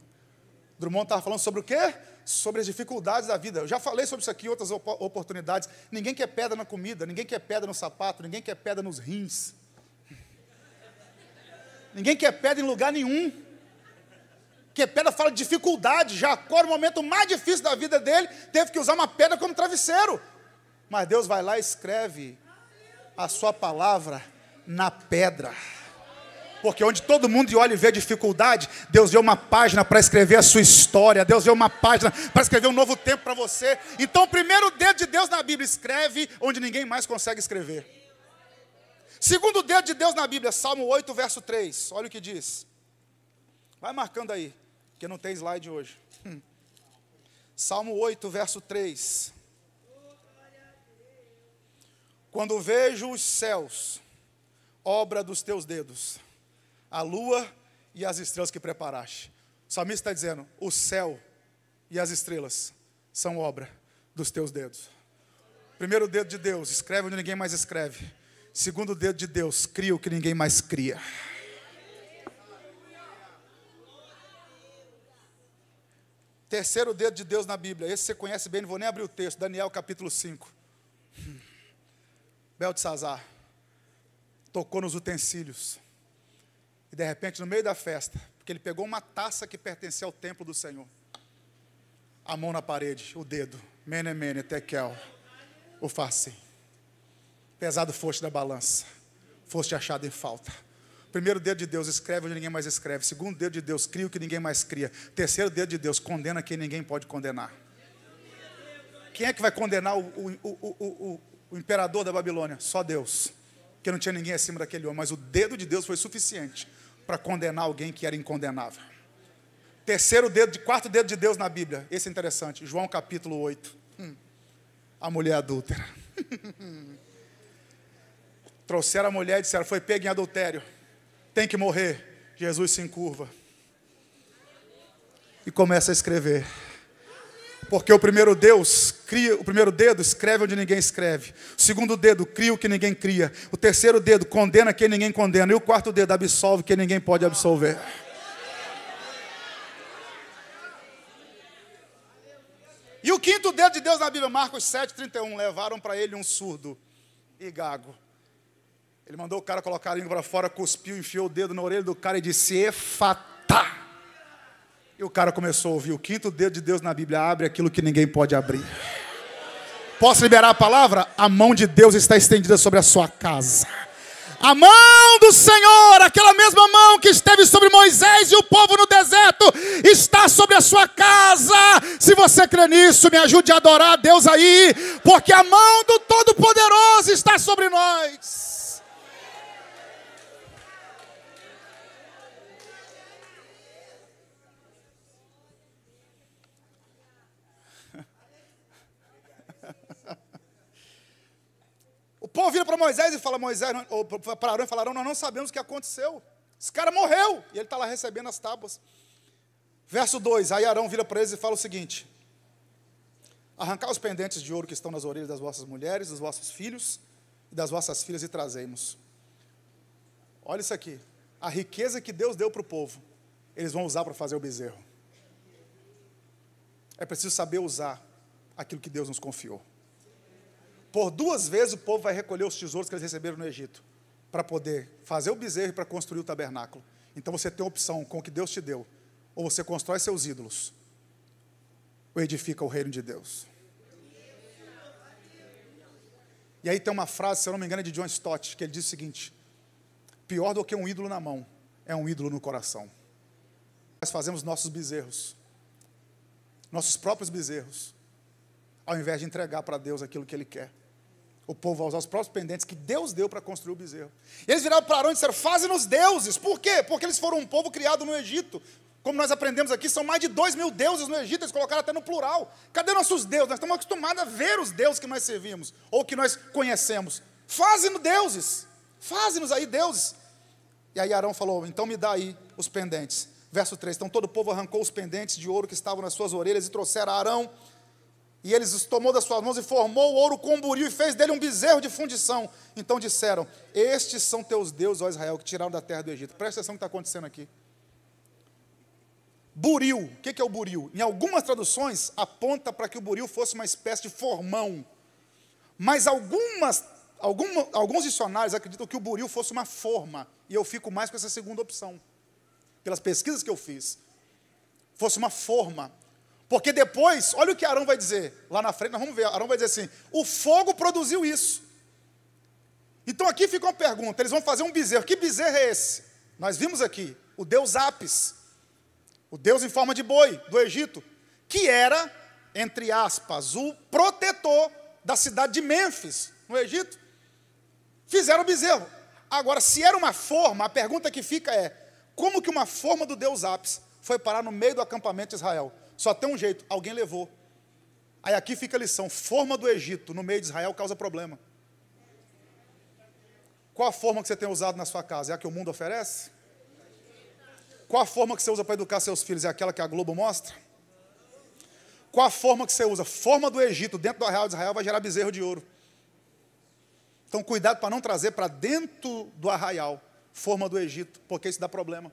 Drummond estava falando sobre o quê? Sobre as dificuldades da vida. Eu já falei sobre isso aqui em outras op oportunidades. Ninguém quer pedra na comida, ninguém quer pedra no sapato, ninguém quer pedra nos rins. Ninguém quer pedra em lugar nenhum. Porque pedra fala de dificuldade. Jacó, no momento mais difícil da vida dele, teve que usar uma pedra como travesseiro. Mas Deus vai lá e escreve a sua palavra na pedra. Porque onde todo mundo olha e vê dificuldade, Deus vê uma página para escrever a sua história, Deus vê uma página para escrever um novo tempo para você. Então, o primeiro dedo de Deus na Bíblia escreve onde ninguém mais consegue escrever. Segundo dedo de Deus na Bíblia, Salmo 8, verso 3. Olha o que diz. Vai marcando aí. Porque não tem slide hoje. Hum. Salmo 8, verso 3. Quando vejo os céus, obra dos teus dedos, a lua e as estrelas que preparaste. O salmista está dizendo: o céu e as estrelas são obra dos teus dedos. Primeiro dedo de Deus, escreve onde ninguém mais escreve. Segundo dedo de Deus, cria o que ninguém mais cria. Terceiro dedo de Deus na Bíblia. Esse você conhece bem, não vou nem abrir o texto. Daniel capítulo 5. Beltzazar tocou nos utensílios. E de repente, no meio da festa, porque ele pegou uma taça que pertencia ao templo do Senhor. A mão na parede, o dedo. Mene, mene, tekel. O facinho. Pesado foste da balança. Foste achado em falta. Primeiro dedo de Deus escreve onde ninguém mais escreve. Segundo dedo de Deus cria o que ninguém mais cria. Terceiro dedo de Deus condena quem ninguém pode condenar. Quem é que vai condenar o, o, o, o imperador da Babilônia? Só Deus. Porque não tinha ninguém acima daquele homem. Mas o dedo de Deus foi suficiente para condenar alguém que era incondenável. Terceiro dedo, quarto dedo de Deus na Bíblia. Esse é interessante. João capítulo 8. Hum. A mulher adúltera. Trouxeram a mulher e disseram: Foi pega em adultério tem que morrer. Jesus se encurva e começa a escrever. Porque o primeiro Deus cria, o primeiro dedo escreve onde ninguém escreve. O segundo dedo cria o que ninguém cria. O terceiro dedo condena quem ninguém condena. E o quarto dedo absolve quem ninguém pode absolver. E o quinto dedo de Deus na Bíblia, Marcos 7, 31, levaram para ele um surdo e gago. Ele mandou o cara colocar a língua para fora, cuspiu, enfiou o dedo na orelha do cara e disse: Efatá. E o cara começou a ouvir o quinto dedo de Deus na Bíblia: abre aquilo que ninguém pode abrir. Posso liberar a palavra? A mão de Deus está estendida sobre a sua casa. A mão do Senhor, aquela mesma mão que esteve sobre Moisés e o povo no deserto, está sobre a sua casa. Se você crê nisso, me ajude a adorar a Deus aí, porque a mão do Todo-Poderoso está sobre nós. povo vira para Moisés e fala, Moisés, ou para Arão e falaram, nós não sabemos o que aconteceu. Esse cara morreu. E ele está lá recebendo as tábuas. Verso 2, aí Arão vira para eles e fala o seguinte: arrancar os pendentes de ouro que estão nas orelhas das vossas mulheres, dos vossos filhos e das vossas filhas e trazemos. Olha isso aqui, a riqueza que Deus deu para o povo, eles vão usar para fazer o bezerro. É preciso saber usar aquilo que Deus nos confiou. Por duas vezes o povo vai recolher os tesouros que eles receberam no Egito, para poder fazer o bezerro e para construir o tabernáculo. Então você tem opção com o que Deus te deu, ou você constrói seus ídolos, ou edifica o reino de Deus. E aí tem uma frase, se eu não me engano, é de John Stott, que ele diz o seguinte: pior do que um ídolo na mão é um ídolo no coração. Nós fazemos nossos bezerros, nossos próprios bezerros ao invés de entregar para Deus aquilo que ele quer. O povo vai usar os próprios pendentes que Deus deu para construir o bezerro. eles viraram para Arão e disseram: faze nos deuses. Por quê? Porque eles foram um povo criado no Egito. Como nós aprendemos aqui, são mais de dois mil deuses no Egito, eles colocaram até no plural. Cadê nossos deuses? Nós estamos acostumados a ver os deuses que nós servimos, ou que nós conhecemos. faze nos deuses, faze nos aí deuses. E aí Arão falou: então me dá aí os pendentes. Verso 3: Então todo o povo arrancou os pendentes de ouro que estavam nas suas orelhas e trouxeram a Arão e eles os tomou das suas mãos e formou o ouro com um buril e fez dele um bezerro de fundição. Então disseram: Estes são teus deuses, ó Israel, que tiraram da terra do Egito. Presta atenção no que está acontecendo aqui. Buril, o que é o buril? Em algumas traduções aponta para que o buril fosse uma espécie de formão. Mas algumas, alguns dicionários acreditam que o buril fosse uma forma. E eu fico mais com essa segunda opção, pelas pesquisas que eu fiz. Fosse uma forma. Porque depois, olha o que Arão vai dizer. Lá na frente, nós vamos ver. Arão vai dizer assim: o fogo produziu isso. Então aqui fica uma pergunta: eles vão fazer um bezerro. Que bezerro é esse? Nós vimos aqui o deus Apis, o deus em forma de boi do Egito, que era, entre aspas, o protetor da cidade de Mênfis, no Egito. Fizeram o bezerro. Agora, se era uma forma, a pergunta que fica é: como que uma forma do deus Apis foi parar no meio do acampamento de Israel? Só tem um jeito, alguém levou. Aí aqui fica a lição: forma do Egito no meio de Israel causa problema. Qual a forma que você tem usado na sua casa? É a que o mundo oferece? Qual a forma que você usa para educar seus filhos? É aquela que a Globo mostra? Qual a forma que você usa? Forma do Egito dentro do arraial de Israel vai gerar bezerro de ouro. Então, cuidado para não trazer para dentro do arraial forma do Egito, porque isso dá problema.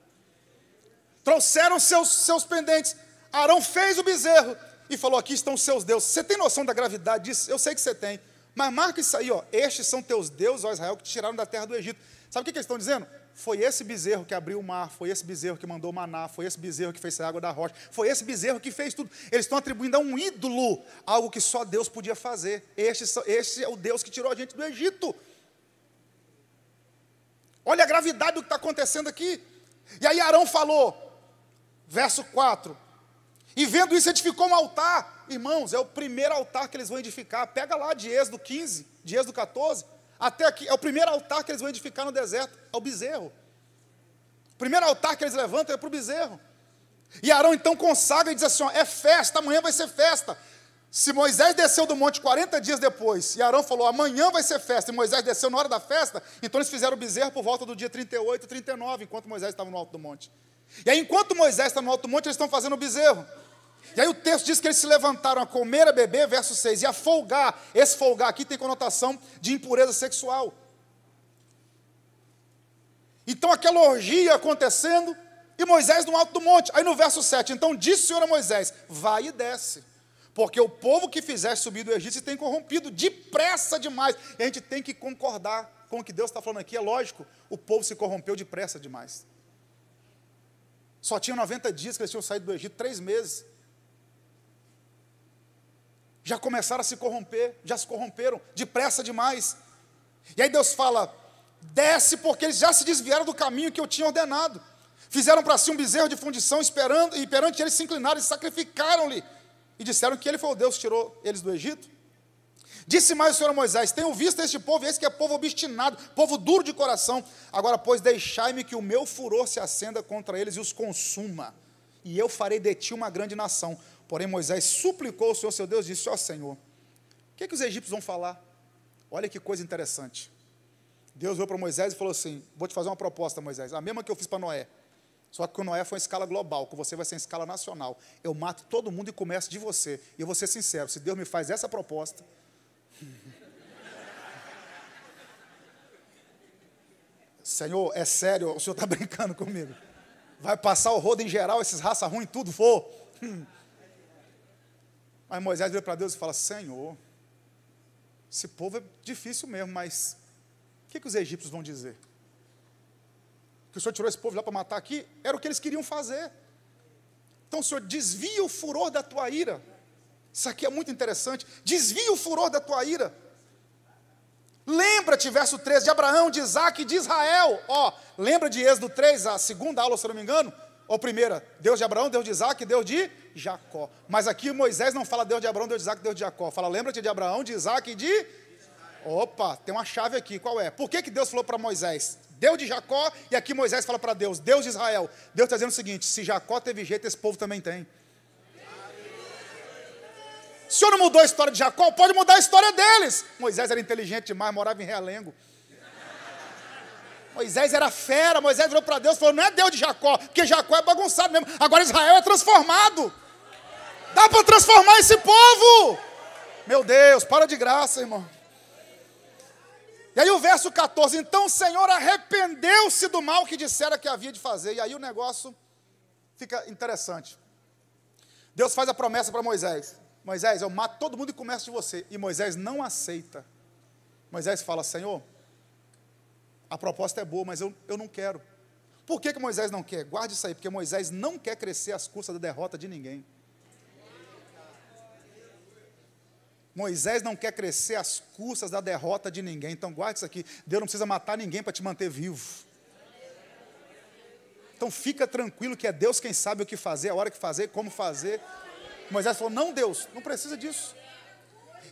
Trouxeram seus, seus pendentes. Arão fez o bezerro e falou: Aqui estão os seus deuses. Você tem noção da gravidade disso? Eu sei que você tem. Mas marca isso aí, ó. Estes são teus deuses, ó Israel, que te tiraram da terra do Egito. Sabe o que, que eles estão dizendo? Foi esse bezerro que abriu o mar, foi esse bezerro que mandou maná, foi esse bezerro que fez a água da rocha, foi esse bezerro que fez tudo. Eles estão atribuindo a um ídolo algo que só Deus podia fazer. Este, este é o Deus que tirou a gente do Egito. Olha a gravidade do que está acontecendo aqui. E aí Arão falou, verso 4: e vendo isso, edificou um altar. Irmãos, é o primeiro altar que eles vão edificar. Pega lá de Êxodo 15, de Êxodo 14, até aqui. É o primeiro altar que eles vão edificar no deserto, é o bezerro. O primeiro altar que eles levantam é para o bezerro. E Arão então consagra e diz assim: ó, é festa, amanhã vai ser festa. Se Moisés desceu do monte 40 dias depois, e Arão falou: amanhã vai ser festa, e Moisés desceu na hora da festa, então eles fizeram o bezerro por volta do dia 38, 39, enquanto Moisés estava no alto do monte. E aí, enquanto Moisés está no alto do monte, eles estão fazendo o bezerro. E aí o texto diz que eles se levantaram a comer, a beber, verso 6, e a folgar. Esse folgar aqui tem conotação de impureza sexual. Então aquela orgia acontecendo, e Moisés no alto do monte. Aí no verso 7, então disse o Senhor a Moisés: Vai e desce, porque o povo que fizer subir do Egito se tem corrompido depressa demais. E a gente tem que concordar com o que Deus está falando aqui. É lógico, o povo se corrompeu depressa demais. Só tinha 90 dias que eles tinham saído do Egito, três meses já começaram a se corromper, já se corromperam, depressa demais. E aí Deus fala: desce, porque eles já se desviaram do caminho que eu tinha ordenado. Fizeram para si um bezerro de fundição, esperando, e perante eles se inclinaram e sacrificaram-lhe. E disseram que ele foi o Deus que tirou eles do Egito. Disse mais o Senhor a Moisés: Tenho visto este povo, esse que é povo obstinado, povo duro de coração. Agora, pois, deixai-me que o meu furor se acenda contra eles e os consuma, e eu farei de ti uma grande nação. Porém, Moisés suplicou ao Senhor, seu Deus, e disse: Ó oh, Senhor, o que, é que os egípcios vão falar? Olha que coisa interessante. Deus veio para Moisés e falou assim: Vou te fazer uma proposta, Moisés, a mesma que eu fiz para Noé. Só que com Noé foi em escala global, com você vai ser em escala nacional. Eu mato todo mundo e começo de você. E eu vou ser sincero: se Deus me faz essa proposta. Senhor, é sério, o senhor está brincando comigo. Vai passar o rodo em geral, esses raça ruim, tudo for. Hum. Mas Moisés vira para Deus e fala: Senhor, esse povo é difícil mesmo, mas o que, que os egípcios vão dizer? Que o Senhor tirou esse povo lá para matar aqui? Era o que eles queriam fazer. Então, Senhor, desvia o furor da tua ira. Isso aqui é muito interessante. Desvia o furor da tua ira. Lembra-te, verso 13, de Abraão, de Isaac e de Israel. Ó, lembra de Êxodo 3, a segunda aula, se não me engano? Ou primeira, Deus de Abraão, Deus de Isaac, Deus de Jacó. Mas aqui Moisés não fala Deus de Abraão, Deus de Isaac, Deus de Jacó. Fala, lembra-te de Abraão, de Isaac e de. Opa, tem uma chave aqui, qual é? Por que, que Deus falou para Moisés? Deus de Jacó, e aqui Moisés fala para Deus, Deus de Israel. Deus está dizendo o seguinte: se Jacó teve jeito, esse povo também tem. O senhor não mudou a história de Jacó, pode mudar a história deles. Moisés era inteligente demais, morava em Realengo. Moisés era fera, Moisés virou para Deus e falou: não é Deus de Jacó, porque Jacó é bagunçado mesmo, agora Israel é transformado. Dá para transformar esse povo. Meu Deus, para de graça, irmão. E aí o verso 14, então o Senhor arrependeu-se do mal que dissera que havia de fazer. E aí o negócio fica interessante. Deus faz a promessa para Moisés. Moisés, eu mato todo mundo e começo de você. E Moisés não aceita. Moisés fala, Senhor, a proposta é boa, mas eu, eu não quero. Por que, que Moisés não quer? Guarde isso aí, porque Moisés não quer crescer às custas da derrota de ninguém. Moisés não quer crescer às custas da derrota de ninguém. Então guarde isso aqui. Deus não precisa matar ninguém para te manter vivo. Então fica tranquilo que é Deus quem sabe o que fazer, a hora que fazer, como fazer. Moisés falou: "Não, Deus, não precisa disso".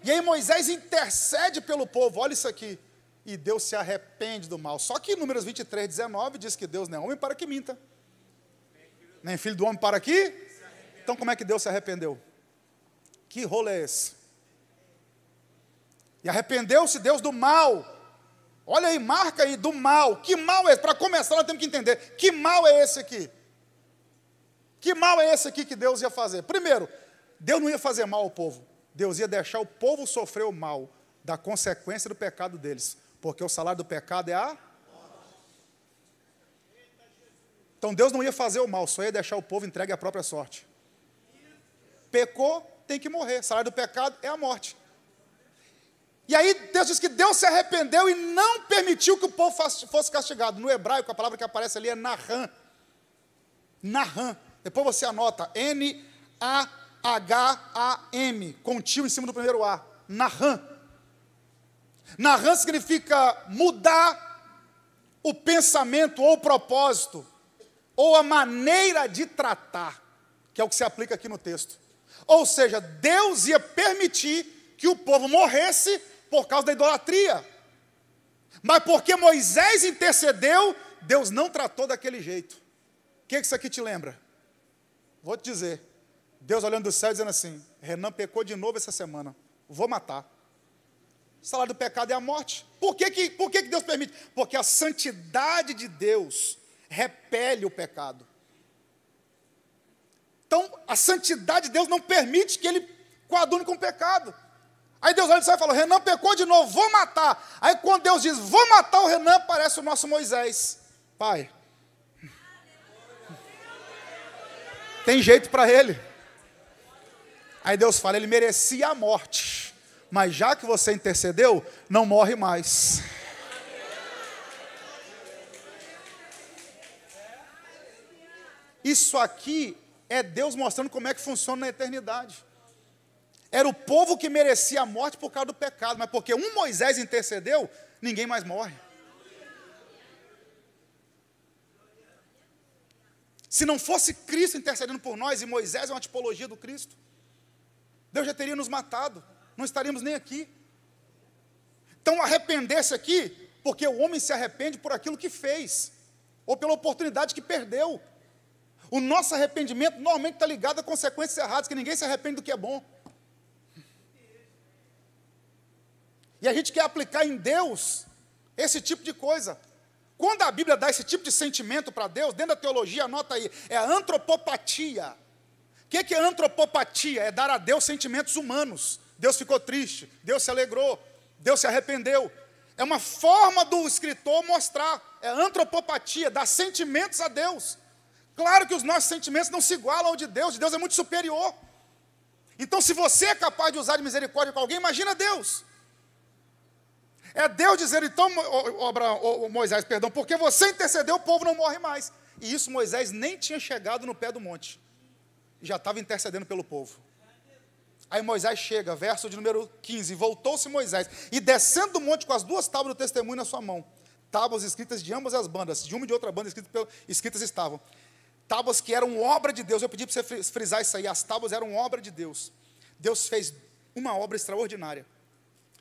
E aí Moisés intercede pelo povo. Olha isso aqui. E Deus se arrepende do mal. Só que Números 23, 19 diz que Deus não é homem para que minta. Nem filho do homem para que? Então como é que Deus se arrependeu? Que rolo é esse? E arrependeu-se Deus do mal. Olha aí, marca aí, do mal. Que mal é esse? Para começar, nós temos que entender. Que mal é esse aqui? Que mal é esse aqui que Deus ia fazer? Primeiro, Deus não ia fazer mal ao povo. Deus ia deixar o povo sofrer o mal da consequência do pecado deles. Porque o salário do pecado é a. Então Deus não ia fazer o mal, só ia deixar o povo entregue à própria sorte. Pecou, tem que morrer. Salário do pecado é a morte. E aí Deus diz que Deus se arrependeu e não permitiu que o povo fosse castigado. No hebraico, a palavra que aparece ali é Nahan. Nahan. Depois você anota N-A-H-A-M, com em cima do primeiro A. Nahan. Nahan significa mudar o pensamento ou o propósito, ou a maneira de tratar, que é o que se aplica aqui no texto. Ou seja, Deus ia permitir que o povo morresse por causa da idolatria. Mas porque Moisés intercedeu, Deus não tratou daquele jeito. O que, é que isso aqui te lembra? Vou te dizer. Deus olhando do céu dizendo assim: Renan pecou de novo essa semana, vou matar. O salário do pecado é a morte. Por que, que, por que, que Deus permite? Porque a santidade de Deus repele o pecado. Então, a santidade de Deus não permite que ele coadune com o pecado. Aí Deus olha e fala: Renan pecou de novo, vou matar. Aí quando Deus diz, vou matar o Renan, parece o nosso Moisés. Pai, tem jeito para ele. Aí Deus fala: ele merecia a morte, mas já que você intercedeu, não morre mais. Isso aqui é Deus mostrando como é que funciona na eternidade. Era o povo que merecia a morte por causa do pecado, mas porque um Moisés intercedeu, ninguém mais morre. Se não fosse Cristo intercedendo por nós, e Moisés é uma tipologia do Cristo, Deus já teria nos matado, não estaríamos nem aqui. Então, arrepender-se aqui, porque o homem se arrepende por aquilo que fez, ou pela oportunidade que perdeu. O nosso arrependimento normalmente está ligado a consequências erradas, que ninguém se arrepende do que é bom. E a gente quer aplicar em Deus esse tipo de coisa. Quando a Bíblia dá esse tipo de sentimento para Deus, dentro da teologia, anota aí, é a antropopatia. O que, que é antropopatia? É dar a Deus sentimentos humanos. Deus ficou triste, Deus se alegrou, Deus se arrependeu. É uma forma do escritor mostrar, é antropopatia, dar sentimentos a Deus. Claro que os nossos sentimentos não se igualam ao de Deus, de Deus é muito superior. Então, se você é capaz de usar de misericórdia com alguém, imagina Deus. É Deus dizendo, então, Moisés, perdão, porque você intercedeu, o povo não morre mais. E isso Moisés nem tinha chegado no pé do monte. Já estava intercedendo pelo povo. Aí Moisés chega, verso de número 15: Voltou-se Moisés e descendo do monte com as duas tábuas do testemunho na sua mão, tábuas escritas de ambas as bandas, de uma e de outra banda escritas, pelo, escritas estavam, tábuas que eram obra de Deus. Eu pedi para você frisar isso aí: as tábuas eram obra de Deus. Deus fez uma obra extraordinária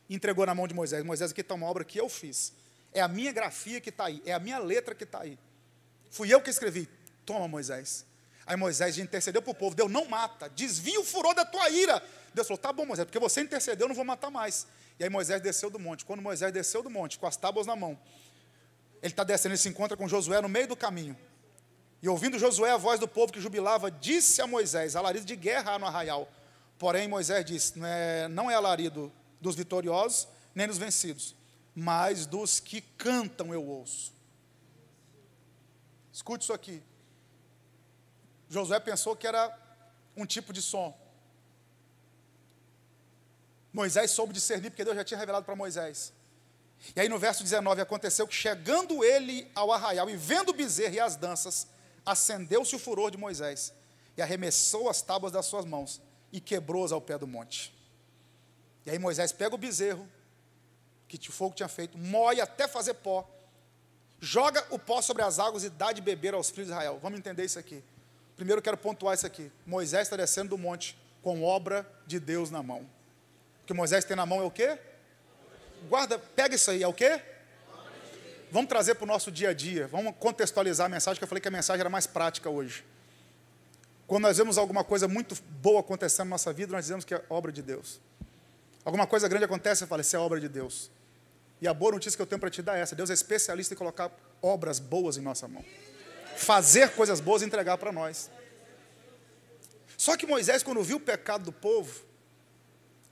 entregou na mão de Moisés. Moisés, aqui está uma obra que eu fiz. É a minha grafia que está aí, é a minha letra que está aí. Fui eu que escrevi. Toma, Moisés. Aí Moisés intercedeu para o povo. Deus não mata, desvia o furor da tua ira. Deus falou: tá bom, Moisés, porque você intercedeu, eu não vou matar mais. E aí Moisés desceu do monte. Quando Moisés desceu do monte, com as tábuas na mão, ele está descendo, ele se encontra com Josué no meio do caminho. E ouvindo Josué a voz do povo que jubilava, disse a Moisés: alarido de guerra no arraial. Porém, Moisés disse: não é, não é alarido dos vitoriosos, nem dos vencidos, mas dos que cantam eu ouço. Escute isso aqui. Josué pensou que era um tipo de som. Moisés soube discernir, porque Deus já tinha revelado para Moisés. E aí no verso 19 aconteceu que, chegando ele ao arraial e vendo o bezerro e as danças, acendeu-se o furor de Moisés e arremessou as tábuas das suas mãos e quebrou-as ao pé do monte. E aí Moisés pega o bezerro, que o fogo tinha feito, moe até fazer pó, joga o pó sobre as águas e dá de beber aos filhos de Israel. Vamos entender isso aqui. Primeiro eu quero pontuar isso aqui. Moisés está descendo do monte com obra de Deus na mão. O que Moisés tem na mão é o quê? Guarda, pega isso aí, é o quê? Vamos trazer para o nosso dia a dia, vamos contextualizar a mensagem, que eu falei que a mensagem era mais prática hoje. Quando nós vemos alguma coisa muito boa acontecendo na nossa vida, nós dizemos que é obra de Deus. Alguma coisa grande acontece, você fala, isso é obra de Deus. E a boa notícia que eu tenho para te dar é essa: Deus é especialista em colocar obras boas em nossa mão, fazer coisas boas e entregar para nós. Só que Moisés, quando viu o pecado do povo,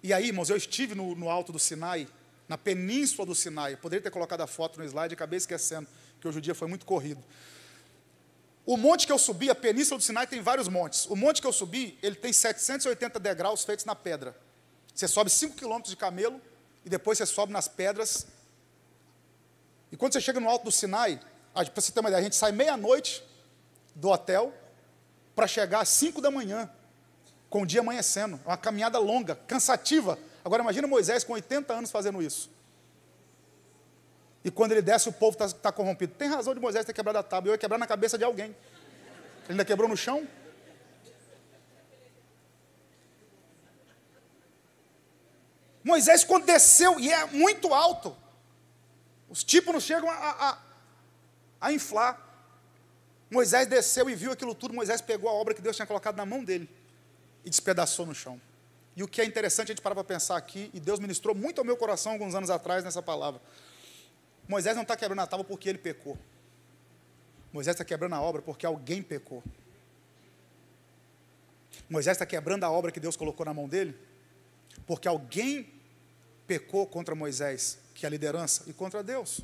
e aí, irmãos, eu estive no, no alto do Sinai, na península do Sinai, eu poderia ter colocado a foto no slide, acabei esquecendo, que hoje o dia foi muito corrido. O monte que eu subi, a península do Sinai tem vários montes. O monte que eu subi, ele tem 780 degraus feitos na pedra. Você sobe 5 quilômetros de camelo e depois você sobe nas pedras. E quando você chega no alto do Sinai, ah, para você ter uma ideia, a gente sai meia-noite do hotel para chegar às 5 da manhã, com o dia amanhecendo. É uma caminhada longa, cansativa. Agora imagina Moisés com 80 anos fazendo isso. E quando ele desce, o povo está tá corrompido. Tem razão de Moisés ter quebrado a tábua. Eu ia quebrar na cabeça de alguém. Ele ainda quebrou no chão? Moisés, quando desceu, e é muito alto, os não chegam a, a, a inflar. Moisés desceu e viu aquilo tudo. Moisés pegou a obra que Deus tinha colocado na mão dele e despedaçou no chão. E o que é interessante, a gente parar para pensar aqui, e Deus ministrou muito ao meu coração alguns anos atrás nessa palavra. Moisés não está quebrando a tábua porque ele pecou. Moisés está quebrando a obra porque alguém pecou. Moisés está quebrando a obra que Deus colocou na mão dele porque alguém pecou contra Moisés, que é a liderança, e contra Deus.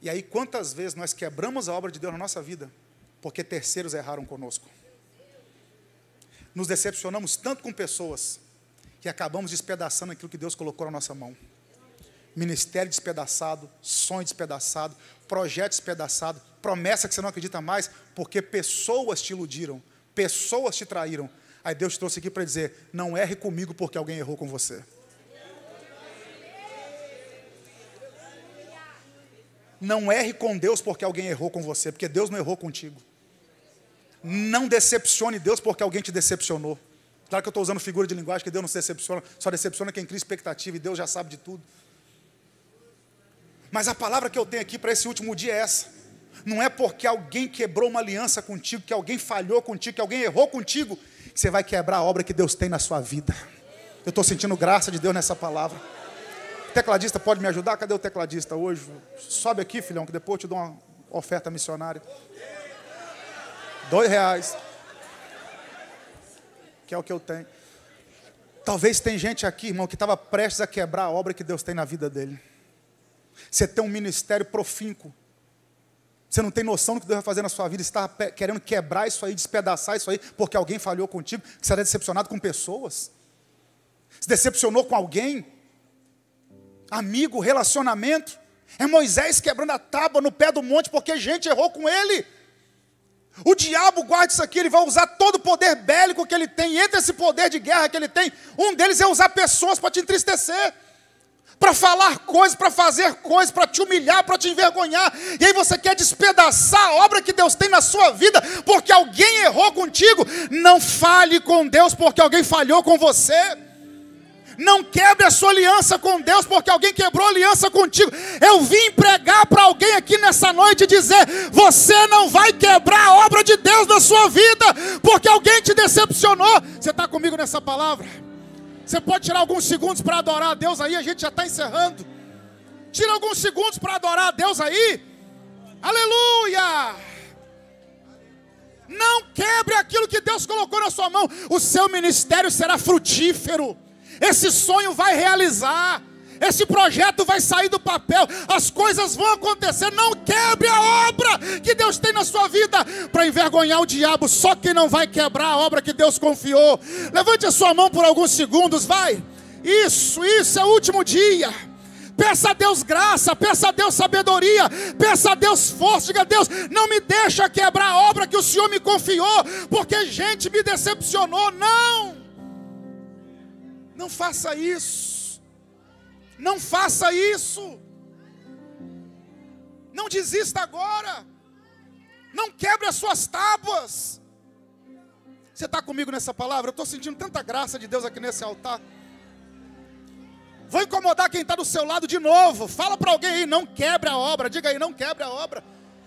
E aí, quantas vezes nós quebramos a obra de Deus na nossa vida, porque terceiros erraram conosco? Nos decepcionamos tanto com pessoas, que acabamos despedaçando aquilo que Deus colocou na nossa mão. Ministério despedaçado, sonho despedaçado, projeto despedaçado, promessa que você não acredita mais, porque pessoas te iludiram, pessoas te traíram, Aí Deus trouxe aqui para dizer: não erre comigo porque alguém errou com você. Não erre com Deus porque alguém errou com você, porque Deus não errou contigo. Não decepcione Deus porque alguém te decepcionou. Claro que eu estou usando figura de linguagem, que Deus não se decepciona, só decepciona quem cria expectativa e Deus já sabe de tudo. Mas a palavra que eu tenho aqui para esse último dia é essa. Não é porque alguém quebrou uma aliança contigo, que alguém falhou contigo, que alguém errou contigo, você vai quebrar a obra que Deus tem na sua vida. Eu estou sentindo graça de Deus nessa palavra. O tecladista pode me ajudar? Cadê o tecladista hoje? Sobe aqui, filhão, que depois eu te dou uma oferta missionária. Dois reais. Que é o que eu tenho. Talvez tem gente aqui, irmão, que estava prestes a quebrar a obra que Deus tem na vida dele. Você tem um ministério profínco, você não tem noção do que Deus vai fazer na sua vida, está querendo quebrar isso aí, despedaçar isso aí, porque alguém falhou contigo, você está decepcionado com pessoas. Se decepcionou com alguém, amigo, relacionamento. É Moisés quebrando a tábua no pé do monte, porque gente errou com ele. O diabo guarda isso aqui, ele vai usar todo o poder bélico que ele tem, entre esse poder de guerra que ele tem, um deles é usar pessoas para te entristecer para falar coisas, para fazer coisas, para te humilhar, para te envergonhar, e aí você quer despedaçar a obra que Deus tem na sua vida, porque alguém errou contigo. Não fale com Deus porque alguém falhou com você. Não quebre a sua aliança com Deus, porque alguém quebrou aliança contigo. Eu vim pregar para alguém aqui nessa noite dizer: você não vai quebrar a obra de Deus na sua vida, porque alguém te decepcionou. Você está comigo nessa palavra? Você pode tirar alguns segundos para adorar a Deus aí, a gente já está encerrando. Tira alguns segundos para adorar a Deus aí. Aleluia! Não quebre aquilo que Deus colocou na sua mão. O seu ministério será frutífero. Esse sonho vai realizar. Esse projeto vai sair do papel, as coisas vão acontecer. Não quebre a obra que Deus tem na sua vida para envergonhar o diabo. Só quem não vai quebrar a obra que Deus confiou. Levante a sua mão por alguns segundos, vai. Isso, isso é o último dia. Peça a Deus graça, peça a Deus sabedoria, peça a Deus força. Diga a Deus, não me deixa quebrar a obra que o Senhor me confiou, porque gente me decepcionou. Não, não faça isso. Não faça isso. Não desista agora. Não quebre as suas tábuas. Você está comigo nessa palavra? Eu estou sentindo tanta graça de Deus aqui nesse altar. Vou incomodar quem está do seu lado de novo. Fala para alguém aí, não quebre a obra. Diga aí, não quebre a obra.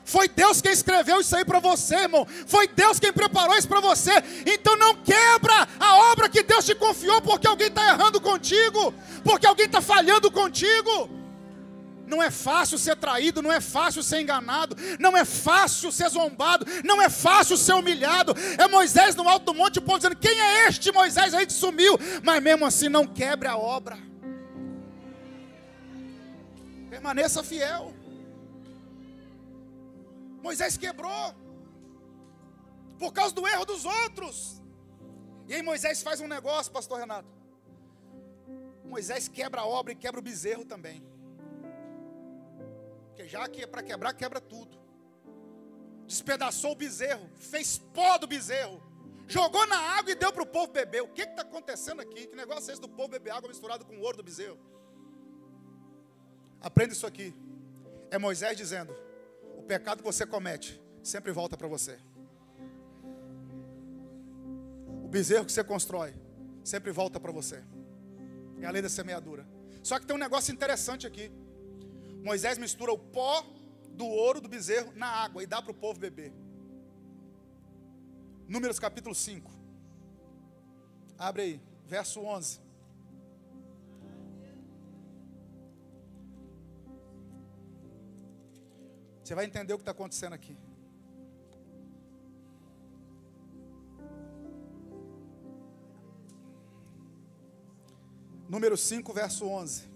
Foi Deus quem escreveu isso aí para você, irmão. Foi Deus quem preparou isso para você. Então não quebra a obra que Deus te confiou porque alguém está errando contigo, porque alguém está falhando contigo. Não é fácil ser traído, não é fácil ser enganado, não é fácil ser zombado, não é fácil ser humilhado. É Moisés no alto do monte, o povo dizendo: Quem é este Moisés? Aí sumiu, mas mesmo assim não quebre a obra. Permaneça fiel. Moisés quebrou por causa do erro dos outros. E aí Moisés faz um negócio, pastor Renato. Moisés quebra a obra e quebra o bezerro também. Porque já que é para quebrar, quebra tudo. Despedaçou o bezerro, fez pó do bezerro, jogou na água e deu para o povo beber. O que está acontecendo aqui? Que negócio é esse do povo beber água misturada com o ouro do bezerro? Aprenda isso aqui. É Moisés dizendo: pecado que você comete sempre volta para você. O bezerro que você constrói sempre volta para você. É a lei da semeadura. Só que tem um negócio interessante aqui. Moisés mistura o pó do ouro do bezerro na água e dá para o povo beber. Números capítulo 5. Abre aí, verso 11. Você vai entender o que está acontecendo aqui. Número 5, verso 11.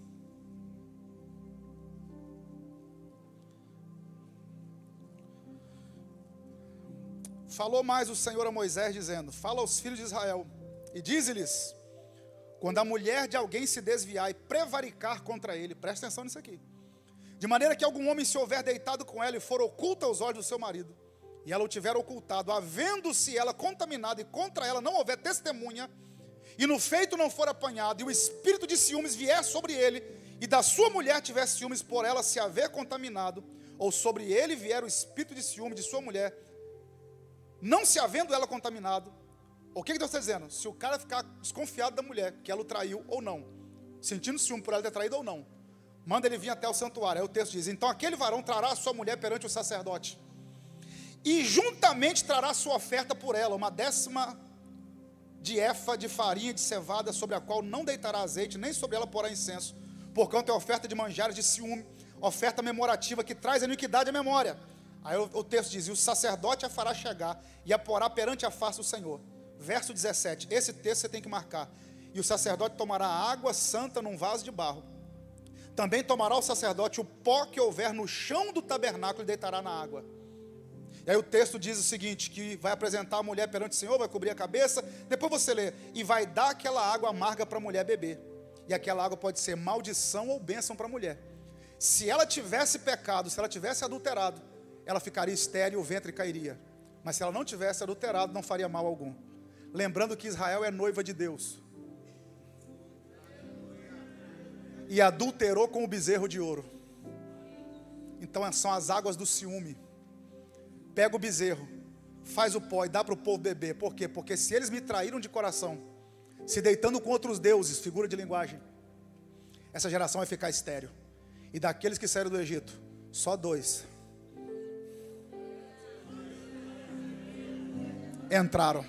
Falou mais o Senhor a Moisés, dizendo: Fala aos filhos de Israel, e dize-lhes: Quando a mulher de alguém se desviar e prevaricar contra ele, presta atenção nisso aqui. De maneira que algum homem se houver deitado com ela e for oculta aos olhos do seu marido, e ela o tiver ocultado, havendo-se ela contaminada e contra ela não houver testemunha, e no feito não for apanhado, e o espírito de ciúmes vier sobre ele, e da sua mulher tiver ciúmes por ela se haver contaminado, ou sobre ele vier o espírito de ciúme de sua mulher, não se havendo ela contaminado, o que, que Deus está dizendo? Se o cara ficar desconfiado da mulher, que ela o traiu ou não, sentindo ciúme por ela ter traído ou não, Manda ele vir até o santuário. Aí o texto diz: Então aquele varão trará a sua mulher perante o sacerdote, e juntamente trará sua oferta por ela, uma décima de efa de farinha de cevada, sobre a qual não deitará azeite, nem sobre ela porá incenso, porquanto é oferta de manjares de ciúme, oferta memorativa que traz a iniquidade à memória. Aí o, o texto diz: E o sacerdote a fará chegar e a porá perante a face do Senhor. Verso 17. Esse texto você tem que marcar. E o sacerdote tomará água santa num vaso de barro também tomará o sacerdote o pó que houver no chão do tabernáculo e deitará na água. E aí o texto diz o seguinte: que vai apresentar a mulher perante o Senhor, vai cobrir a cabeça, depois você lê, e vai dar aquela água amarga para a mulher beber. E aquela água pode ser maldição ou bênção para a mulher. Se ela tivesse pecado, se ela tivesse adulterado, ela ficaria estéril e o ventre cairia. Mas se ela não tivesse adulterado, não faria mal algum. Lembrando que Israel é noiva de Deus. e adulterou com o bezerro de ouro. Então são as águas do ciúme. Pega o bezerro, faz o pó e dá para o povo beber. Por quê? Porque se eles me traíram de coração, se deitando com outros deuses, figura de linguagem, essa geração vai ficar estéreo. E daqueles que saíram do Egito, só dois entraram.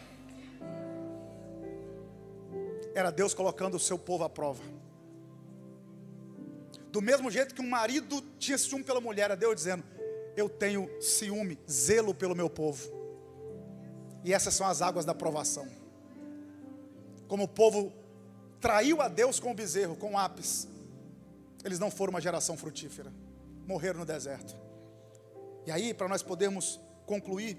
Era Deus colocando o seu povo à prova. Do mesmo jeito que um marido tinha ciúme pela mulher, a Deus dizendo: Eu tenho ciúme, zelo pelo meu povo. E essas são as águas da provação. Como o povo traiu a Deus com o bezerro, com o ápice, eles não foram uma geração frutífera, morreram no deserto. E aí, para nós podermos concluir,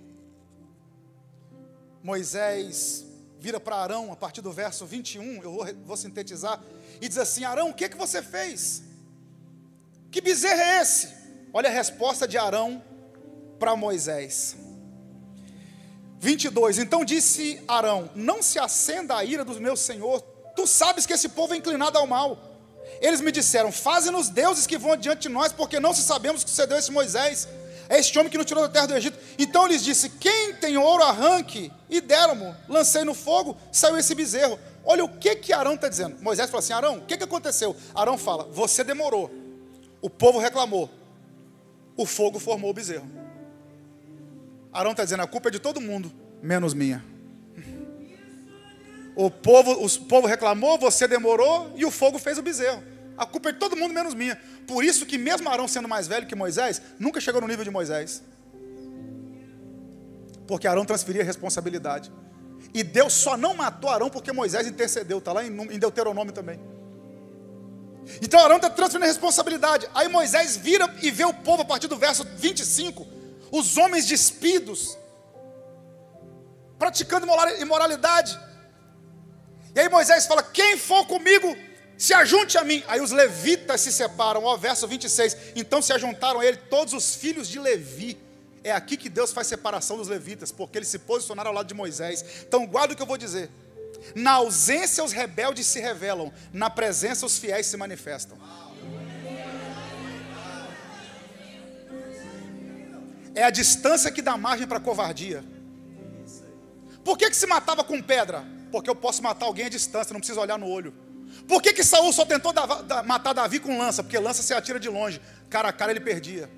Moisés vira para Arão a partir do verso 21, eu vou, vou sintetizar, e diz assim: Arão, o que, que você fez? Que bezerro é esse? Olha a resposta de Arão para Moisés. 22. Então disse Arão: Não se acenda a ira do meu senhor. Tu sabes que esse povo é inclinado ao mal. Eles me disseram: Faze-nos deuses que vão adiante de nós, porque não se sabemos o que sucedeu a esse Moisés, a este homem que nos tirou da terra do Egito. Então lhes disse: Quem tem ouro, arranque. E deram-mo, lancei no fogo, saiu esse bezerro. Olha o que que Arão está dizendo. Moisés fala assim: Arão, o que, que aconteceu? Arão fala: Você demorou. O povo reclamou. O fogo formou o bezerro. Arão está dizendo: a culpa é de todo mundo, menos minha. O povo, o povo reclamou, você demorou e o fogo fez o bezerro. A culpa é de todo mundo, menos minha. Por isso que mesmo Arão sendo mais velho que Moisés, nunca chegou no nível de Moisés. Porque Arão transferia responsabilidade. E Deus só não matou Arão porque Moisés intercedeu. Está lá em Deuteronômio também. Então Arão está transferindo a responsabilidade. Aí Moisés vira e vê o povo a partir do verso 25, os homens despidos, praticando imoralidade. E aí Moisés fala: Quem for comigo, se ajunte a mim. Aí os levitas se separam, ó, verso 26. Então se ajuntaram a ele todos os filhos de Levi. É aqui que Deus faz separação dos levitas, porque eles se posicionaram ao lado de Moisés. Então guarda o que eu vou dizer. Na ausência, os rebeldes se revelam, na presença, os fiéis se manifestam. É a distância que dá margem para a covardia. Por que, que se matava com pedra? Porque eu posso matar alguém à distância, não preciso olhar no olho. Por que, que Saul só tentou da, da, matar Davi com lança? Porque lança se atira de longe. Cara a cara ele perdia.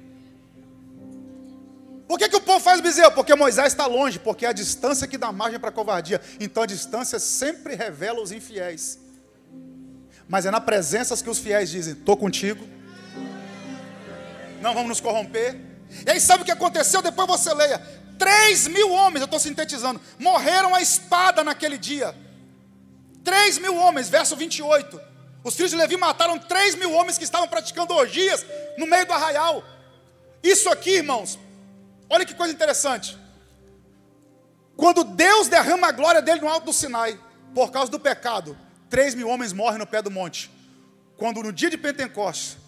Por que, que o povo faz bezerro? Porque Moisés está longe, porque é a distância que dá margem para a covardia. Então a distância sempre revela os infiéis. Mas é na presença que os fiéis dizem: Estou contigo, não vamos nos corromper. E aí sabe o que aconteceu? Depois você leia: 3 mil homens, eu estou sintetizando, morreram à espada naquele dia. 3 mil homens, verso 28. Os filhos de Levi mataram 3 mil homens que estavam praticando orgias no meio do arraial. Isso aqui, irmãos, Olha que coisa interessante. Quando Deus derrama a glória dele no alto do Sinai, por causa do pecado, 3 mil homens morrem no pé do monte. Quando no dia de Pentecostes,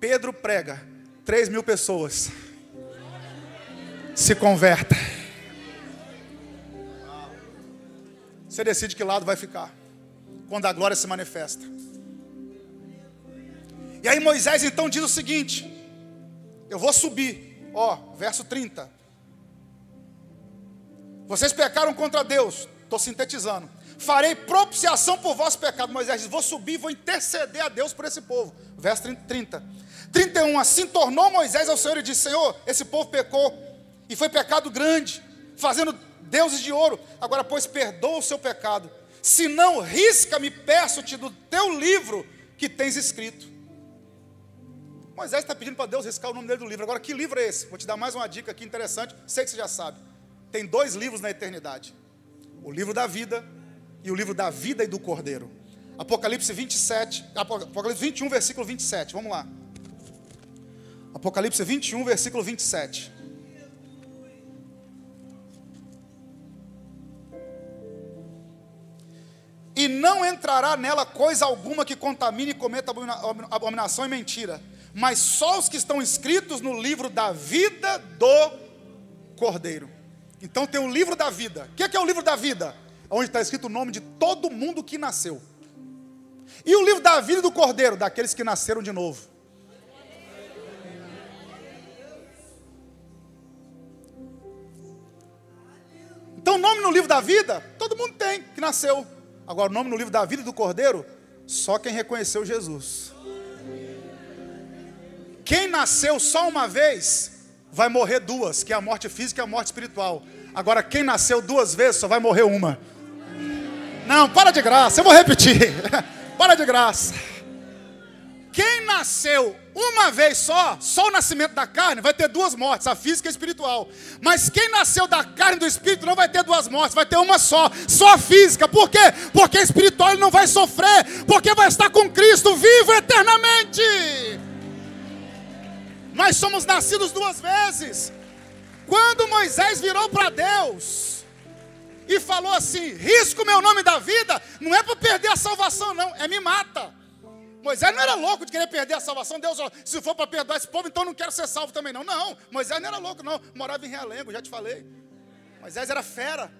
Pedro prega, 3 mil pessoas se convertem. Você decide que lado vai ficar quando a glória se manifesta. E aí Moisés então diz o seguinte: Eu vou subir Ó, verso 30. Vocês pecaram contra Deus. Estou sintetizando. Farei propiciação por vosso pecado. Moisés diz: Vou subir, vou interceder a Deus por esse povo. Verso 30. 31. Assim tornou Moisés ao Senhor e disse: Senhor, esse povo pecou. E foi pecado grande, fazendo deuses de ouro. Agora, pois, perdoa o seu pecado. Se não, risca-me, peço-te do teu livro que tens escrito. Moisés está pedindo para Deus riscar o nome dele do livro. Agora, que livro é esse? Vou te dar mais uma dica aqui interessante. Sei que você já sabe. Tem dois livros na eternidade: o livro da vida e o livro da vida e do cordeiro. Apocalipse 27, Apocalipse 21, versículo 27. Vamos lá. Apocalipse 21, versículo 27. E não entrará nela coisa alguma que contamine e cometa abominação e mentira mas só os que estão escritos no livro da vida do Cordeiro. Então tem o livro da vida. O que é, que é o livro da vida? Onde está escrito o nome de todo mundo que nasceu. E o livro da vida do Cordeiro, daqueles que nasceram de novo. Então, nome no livro da vida, todo mundo tem que nasceu. Agora, o nome no livro da vida do Cordeiro, só quem reconheceu Jesus. Quem nasceu só uma vez vai morrer duas, que é a morte física e a morte espiritual. Agora, quem nasceu duas vezes só vai morrer uma. Não, para de graça, eu vou repetir. para de graça. Quem nasceu uma vez só, só o nascimento da carne, vai ter duas mortes, a física e a espiritual. Mas quem nasceu da carne e do espírito não vai ter duas mortes, vai ter uma só, só a física. Por quê? Porque a espiritual não vai sofrer, porque vai estar com Cristo vivo eternamente. Nós somos nascidos duas vezes. Quando Moisés virou para Deus e falou assim: risco meu nome da vida, não é para perder a salvação, não, é me mata. Moisés não era louco de querer perder a salvação. Deus, se for para perdoar esse povo, então não quero ser salvo também, não. Não, Moisés não era louco, não. Morava em Realengo, já te falei. Moisés era fera.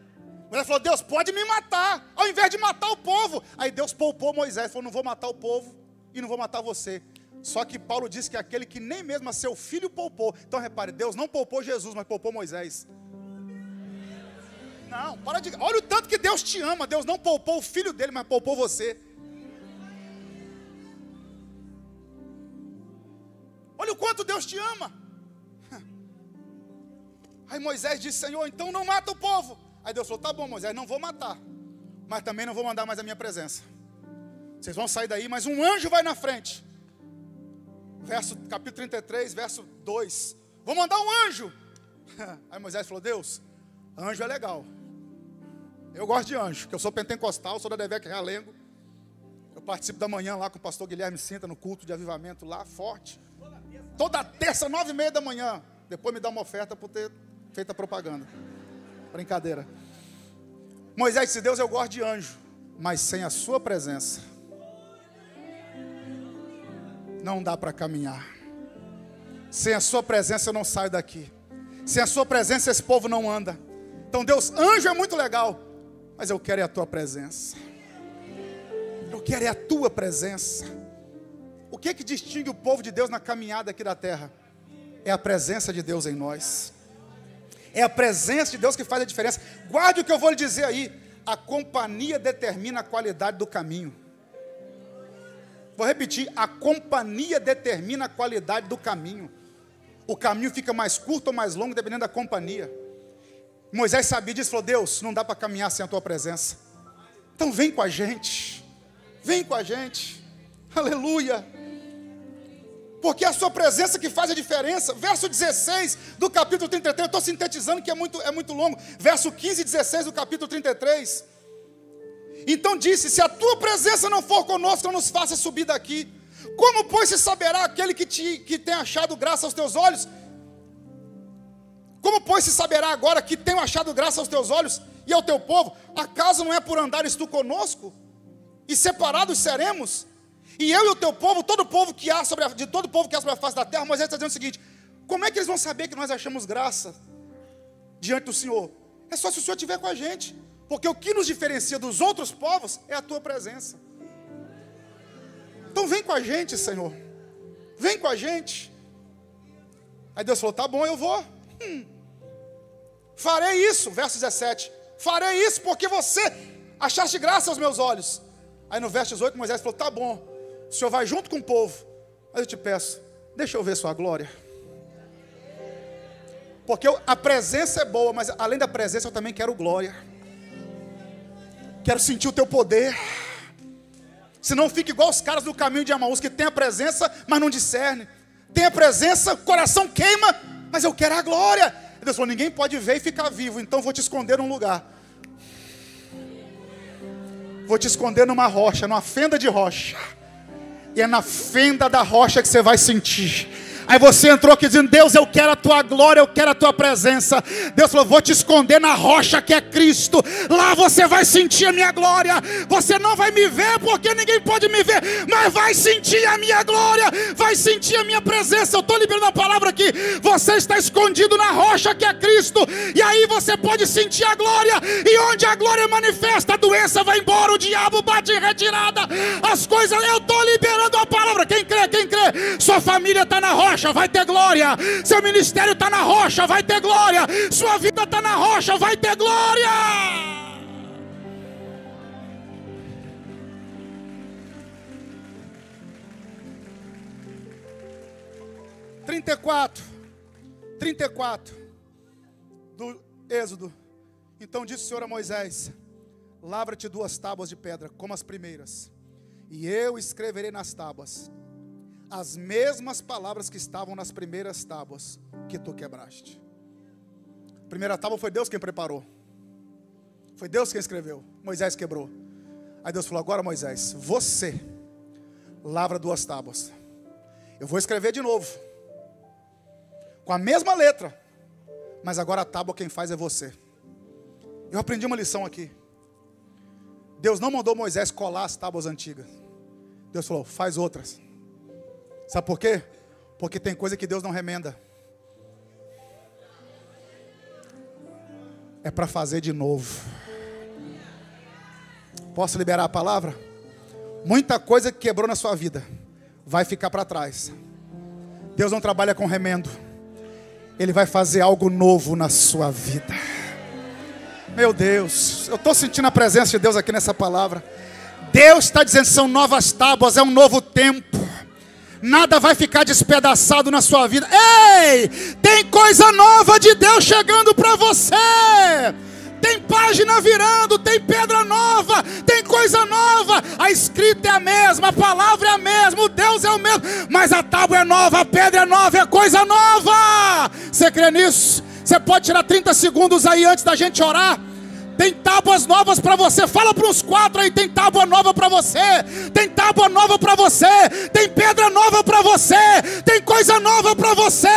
Moisés falou: Deus, pode me matar, ao invés de matar o povo. Aí Deus poupou Moisés, falou: Não vou matar o povo e não vou matar você. Só que Paulo diz que aquele que nem mesmo a seu filho poupou. Então repare, Deus não poupou Jesus, mas poupou Moisés. Não, para de. Olha o tanto que Deus te ama. Deus não poupou o filho dele, mas poupou você. Olha o quanto Deus te ama. Aí Moisés disse: Senhor, então não mata o povo. Aí Deus falou: Tá bom, Moisés, não vou matar, mas também não vou mandar mais a minha presença. Vocês vão sair daí, mas um anjo vai na frente verso, capítulo 33, verso 2. Vou mandar um anjo. Aí Moisés falou: Deus, anjo é legal. Eu gosto de anjo, que eu sou pentecostal, sou da Devec Realengo. Eu participo da manhã lá com o pastor Guilherme Sinta no culto de avivamento lá, forte. Toda terça, nove e meia da manhã. Depois me dá uma oferta por ter feito a propaganda. Brincadeira. Moisés disse: Deus, eu gosto de anjo, mas sem a sua presença não dá para caminhar. Sem a sua presença eu não saio daqui. Sem a sua presença esse povo não anda. Então, Deus, anjo é muito legal, mas eu quero é a tua presença. Eu quero é a tua presença. O que é que distingue o povo de Deus na caminhada aqui da terra? É a presença de Deus em nós. É a presença de Deus que faz a diferença. Guarde o que eu vou lhe dizer aí. A companhia determina a qualidade do caminho. Vou repetir: a companhia determina a qualidade do caminho. O caminho fica mais curto ou mais longo dependendo da companhia. Moisés sabia disso, falou: Deus, não dá para caminhar sem a tua presença. Então vem com a gente. Vem com a gente. Aleluia. Porque é a sua presença que faz a diferença. Verso 16 do capítulo 33, eu estou sintetizando que é muito, é muito longo. Verso 15 e 16 do capítulo 33. Então disse: Se a tua presença não for conosco, não nos faça subir daqui. Como, pois, se saberá aquele que, te, que tem achado graça aos teus olhos? Como, pois, se saberá agora que tenho achado graça aos teus olhos e ao teu povo? Acaso não é por andares tu conosco? E separados seremos? E eu e o teu povo, todo o povo que há sobre a, de todo o povo que há sobre a face da terra, Moisés está dizendo o seguinte: como é que eles vão saber que nós achamos graça diante do Senhor? É só se o Senhor estiver com a gente. Porque o que nos diferencia dos outros povos é a tua presença. Então vem com a gente, Senhor. Vem com a gente. Aí Deus falou: tá bom, eu vou. Hum. Farei isso, verso 17. Farei isso porque você achaste graça aos meus olhos. Aí no verso 18, Moisés falou: tá bom, o Senhor vai junto com o povo. Mas eu te peço, deixa eu ver sua glória. Porque a presença é boa, mas além da presença eu também quero glória. Quero sentir o teu poder. Se não fica igual os caras do caminho de Amaús, que tem a presença, mas não discerne. Tem a presença, o coração queima, mas eu quero a glória. Deus falou: ninguém pode ver e ficar vivo, então vou te esconder num lugar. Vou te esconder numa rocha, numa fenda de rocha. E é na fenda da rocha que você vai sentir Aí você entrou aqui dizendo: Deus, eu quero a tua glória, eu quero a tua presença. Deus falou: Vou te esconder na rocha que é Cristo. Lá você vai sentir a minha glória. Você não vai me ver porque ninguém pode me ver, mas vai sentir a minha glória, vai sentir a minha presença. Eu estou liberando a palavra aqui. Você está escondido na rocha que é Cristo, e aí você pode sentir a glória. E onde a glória é manifesta, a doença vai embora, o diabo bate em retirada. As coisas, eu estou liberando a palavra. Quem crê, quem crê, sua família está na rocha rocha, vai ter glória. Seu ministério está na rocha, vai ter glória. Sua vida está na rocha, vai ter glória. Trinta e quatro, trinta e quatro do Êxodo. Então disse o Senhor a Moisés: Lavra-te duas tábuas de pedra, como as primeiras, e eu escreverei nas tábuas as mesmas palavras que estavam nas primeiras tábuas que tu quebraste. A primeira tábua foi Deus quem preparou. Foi Deus quem escreveu. Moisés quebrou. Aí Deus falou: Agora, Moisés, você lavra duas tábuas. Eu vou escrever de novo. Com a mesma letra. Mas agora a tábua quem faz é você. Eu aprendi uma lição aqui. Deus não mandou Moisés colar as tábuas antigas. Deus falou: Faz outras. Sabe por quê? Porque tem coisa que Deus não remenda. É para fazer de novo. Posso liberar a palavra? Muita coisa que quebrou na sua vida vai ficar para trás. Deus não trabalha com remendo. Ele vai fazer algo novo na sua vida. Meu Deus, eu estou sentindo a presença de Deus aqui nessa palavra. Deus está dizendo: são novas tábuas, é um novo tempo nada vai ficar despedaçado na sua vida. Ei, tem coisa nova de Deus chegando para você. Tem página virando, tem pedra nova, tem coisa nova. A escrita é a mesma, a palavra é a mesma, o Deus é o mesmo, mas a tábua é nova, a pedra é nova, é coisa nova. Você crê nisso? Você pode tirar 30 segundos aí antes da gente orar tem tábuas novas para você. Fala para os quatro aí, tem tábua nova para você. Tem tábua nova para você. Tem pedra nova para você. Tem coisa nova para você.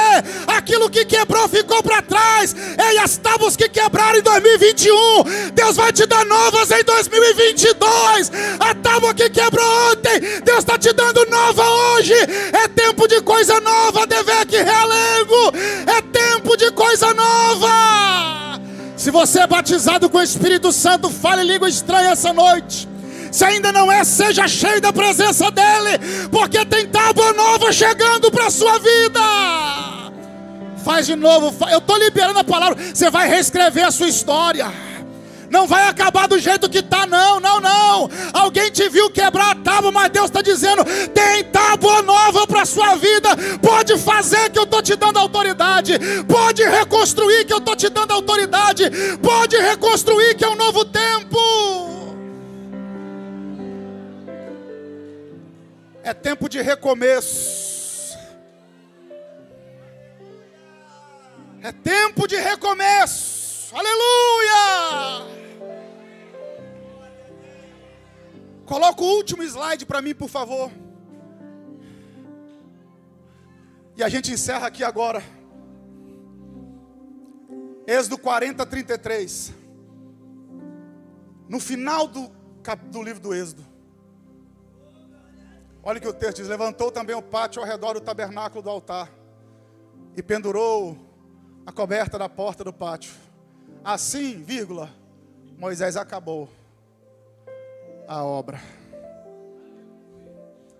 Aquilo que quebrou ficou para trás. E as tábuas que quebraram em 2021, Deus vai te dar novas em 2022. A tábua que quebrou ontem, Deus está te dando nova hoje. É tempo de coisa nova, que relevo. É tempo de coisa nova. Se você é batizado com o Espírito Santo, fale língua estranha essa noite. Se ainda não é, seja cheio da presença dele, porque tem tábua nova chegando para a sua vida. Faz de novo, eu estou liberando a palavra. Você vai reescrever a sua história. Não vai acabar do jeito que está, não, não, não. Alguém te viu quebrar a tábua, mas Deus está dizendo: tem tábua nova para a sua vida. Pode fazer que eu estou te dando autoridade. Pode reconstruir que eu estou te dando autoridade. Pode reconstruir que é um novo tempo. É tempo de recomeço. É tempo de recomeço. Aleluia! Coloca o último slide para mim, por favor. E a gente encerra aqui agora. Êxodo 40, 33. No final do, do livro do Êxodo. Olha que o texto diz: Levantou também o pátio ao redor do tabernáculo do altar e pendurou a coberta da porta do pátio. Assim, vírgula, Moisés acabou a obra.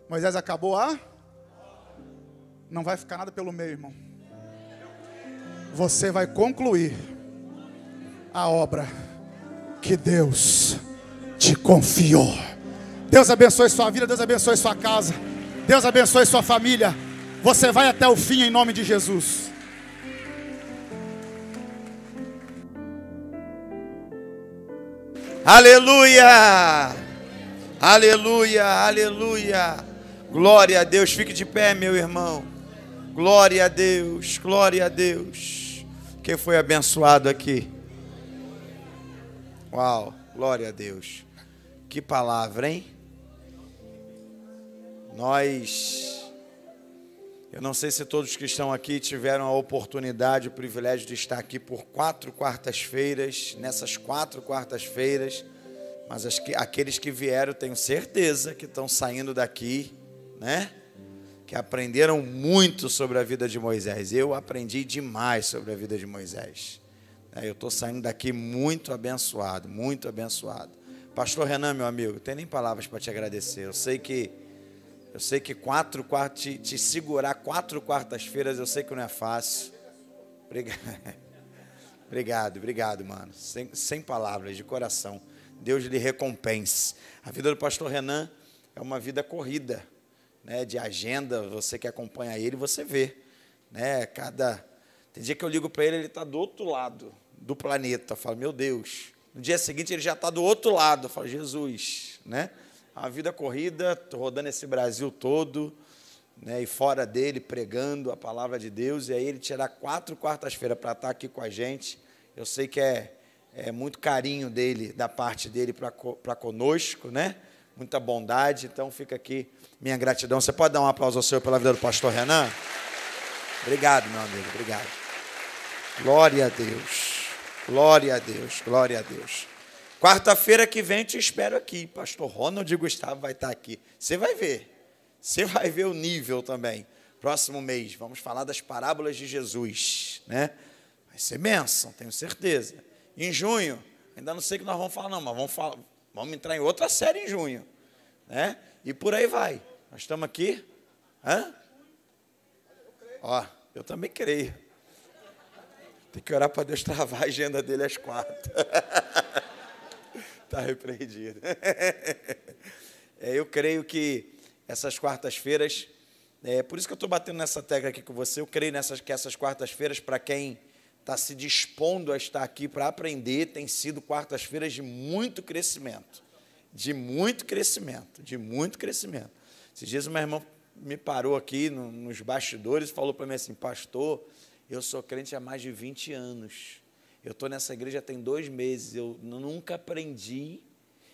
Moisés acabou a? Não vai ficar nada pelo meio, irmão. Você vai concluir a obra que Deus te confiou. Deus abençoe sua vida, Deus abençoe sua casa, Deus abençoe sua família. Você vai até o fim em nome de Jesus. Aleluia! Aleluia, aleluia. Glória a Deus. Fique de pé, meu irmão. Glória a Deus, glória a Deus. Quem foi abençoado aqui? Uau, glória a Deus. Que palavra, hein? Nós. Eu não sei se todos que estão aqui tiveram a oportunidade, o privilégio de estar aqui por quatro quartas-feiras, nessas quatro quartas-feiras. Mas que, aqueles que vieram, tenho certeza que estão saindo daqui, né? Que aprenderam muito sobre a vida de Moisés. Eu aprendi demais sobre a vida de Moisés. É, eu estou saindo daqui muito abençoado, muito abençoado. Pastor Renan, meu amigo, não tem nem palavras para te agradecer. Eu sei que eu sei que quatro te, te segurar quatro quartas-feiras, eu sei que não é fácil. Obrigado, obrigado, obrigado mano. Sem, sem palavras, de coração. Deus lhe recompense. A vida do pastor Renan é uma vida corrida, né, de agenda, você que acompanha ele, você vê, né, cada tem dia que eu ligo para ele, ele está do outro lado do planeta, eu falo, meu Deus. No dia seguinte ele já está do outro lado, eu falo, Jesus, né? É a vida corrida, rodando esse Brasil todo, né, e fora dele, pregando a palavra de Deus, e aí ele tirar quatro quartas-feiras para estar tá aqui com a gente, eu sei que é é, muito carinho dele, da parte dele para conosco, né? Muita bondade. Então fica aqui minha gratidão. Você pode dar um aplauso ao Senhor pela vida do pastor Renan? Obrigado, meu amigo. Obrigado. Glória a Deus. Glória a Deus. Glória a Deus. Quarta-feira que vem te espero aqui. Pastor Ronald Gustavo vai estar aqui. Você vai ver. Você vai ver o nível também. Próximo mês vamos falar das parábolas de Jesus, né? Vai ser bênção, tenho certeza em junho. Ainda não sei o que nós vamos falar, não, mas vamos, falar, vamos entrar em outra série em junho. Né? E por aí vai. Nós estamos aqui. Hã? Ó, eu também creio. Tem que orar para Deus travar a agenda dele às quatro. Está repreendido. É, eu creio que essas quartas-feiras, é por isso que eu estou batendo nessa tecla aqui com você, eu creio nessas, que essas quartas-feiras, para quem está se dispondo a estar aqui para aprender, tem sido quartas-feiras de muito crescimento. De muito crescimento, de muito crescimento. Esses dias uma irmã me parou aqui no, nos bastidores e falou para mim assim, pastor, eu sou crente há mais de 20 anos. Eu estou nessa igreja tem dois meses. Eu nunca aprendi,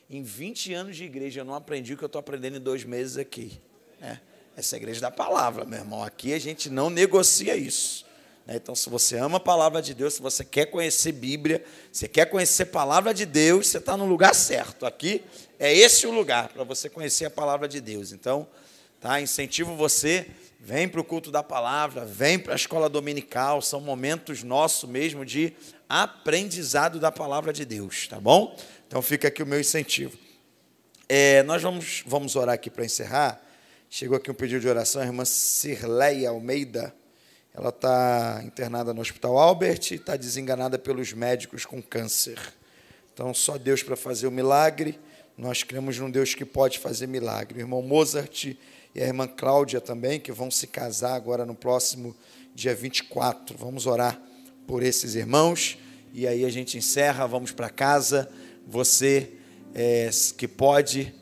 em 20 anos de igreja, eu não aprendi o que eu estou aprendendo em dois meses aqui. É, essa é a igreja da palavra, meu irmão. Aqui a gente não negocia isso. Né? Então, se você ama a palavra de Deus, se você quer conhecer Bíblia, se quer conhecer a palavra de Deus, você está no lugar certo. Aqui é esse o lugar para você conhecer a palavra de Deus. Então, tá? incentivo você, vem para o culto da palavra, vem para a escola dominical, são momentos nossos mesmo de aprendizado da palavra de Deus, tá bom? Então, fica aqui o meu incentivo. É, nós vamos, vamos orar aqui para encerrar. Chegou aqui um pedido de oração, a irmã Cirleia Almeida. Ela está internada no Hospital Albert e está desenganada pelos médicos com câncer. Então, só Deus para fazer o milagre. Nós cremos num Deus que pode fazer milagre. O irmão Mozart e a irmã Cláudia também, que vão se casar agora no próximo dia 24. Vamos orar por esses irmãos. E aí a gente encerra, vamos para casa. Você é, que pode.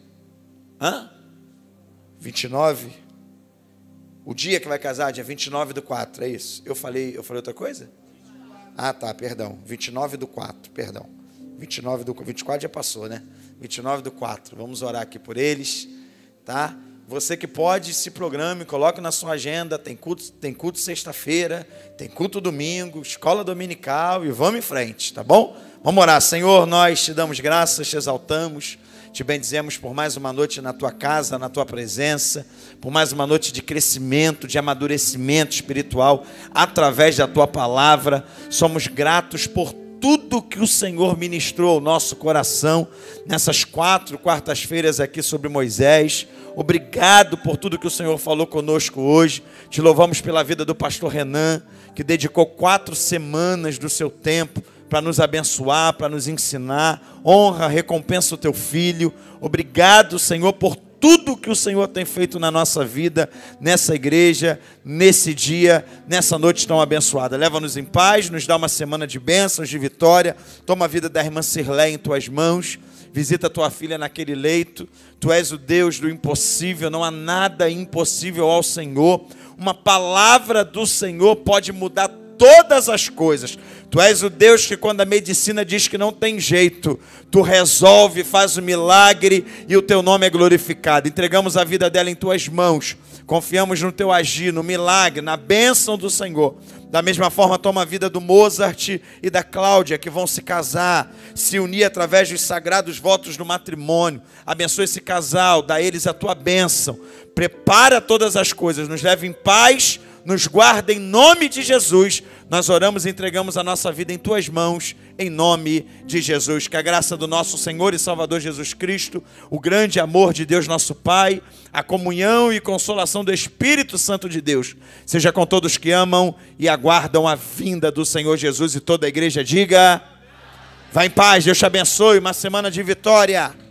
Hã? 29? O dia que vai casar, dia 29 do 4, é isso? Eu falei, eu falei outra coisa? Ah, tá, perdão. 29 do 4, perdão. 29 do 24 já passou, né? 29 do 4. Vamos orar aqui por eles, tá? Você que pode, se programe, coloque na sua agenda. Tem culto, tem culto sexta-feira, tem culto domingo, escola dominical e vamos em frente, tá bom? Vamos orar. Senhor, nós te damos graças, te exaltamos. Te bendizemos por mais uma noite na tua casa, na tua presença, por mais uma noite de crescimento, de amadurecimento espiritual através da tua palavra. Somos gratos por tudo que o Senhor ministrou ao nosso coração nessas quatro quartas-feiras aqui sobre Moisés. Obrigado por tudo que o Senhor falou conosco hoje. Te louvamos pela vida do pastor Renan, que dedicou quatro semanas do seu tempo para nos abençoar, para nos ensinar. Honra, recompensa o teu filho. Obrigado, Senhor, por tudo que o Senhor tem feito na nossa vida, nessa igreja, nesse dia, nessa noite tão abençoada. Leva-nos em paz, nos dá uma semana de bênçãos, de vitória. Toma a vida da irmã Sirlé em tuas mãos. Visita tua filha naquele leito. Tu és o Deus do impossível, não há nada impossível ao Senhor. Uma palavra do Senhor pode mudar todas as coisas. Tu és o Deus que, quando a medicina diz que não tem jeito, tu resolve, faz o milagre e o teu nome é glorificado. Entregamos a vida dela em tuas mãos, confiamos no teu agir, no milagre, na bênção do Senhor. Da mesma forma, toma a vida do Mozart e da Cláudia, que vão se casar, se unir através dos sagrados votos do matrimônio. Abençoa esse casal, dá a eles a tua bênção. Prepara todas as coisas, nos leve em paz, nos guarda em nome de Jesus nós oramos e entregamos a nossa vida em tuas mãos, em nome de Jesus. Que a graça do nosso Senhor e Salvador Jesus Cristo, o grande amor de Deus, nosso Pai, a comunhão e consolação do Espírito Santo de Deus, seja com todos que amam e aguardam a vinda do Senhor Jesus. E toda a igreja diga: Vai em paz, Deus te abençoe. Uma semana de vitória.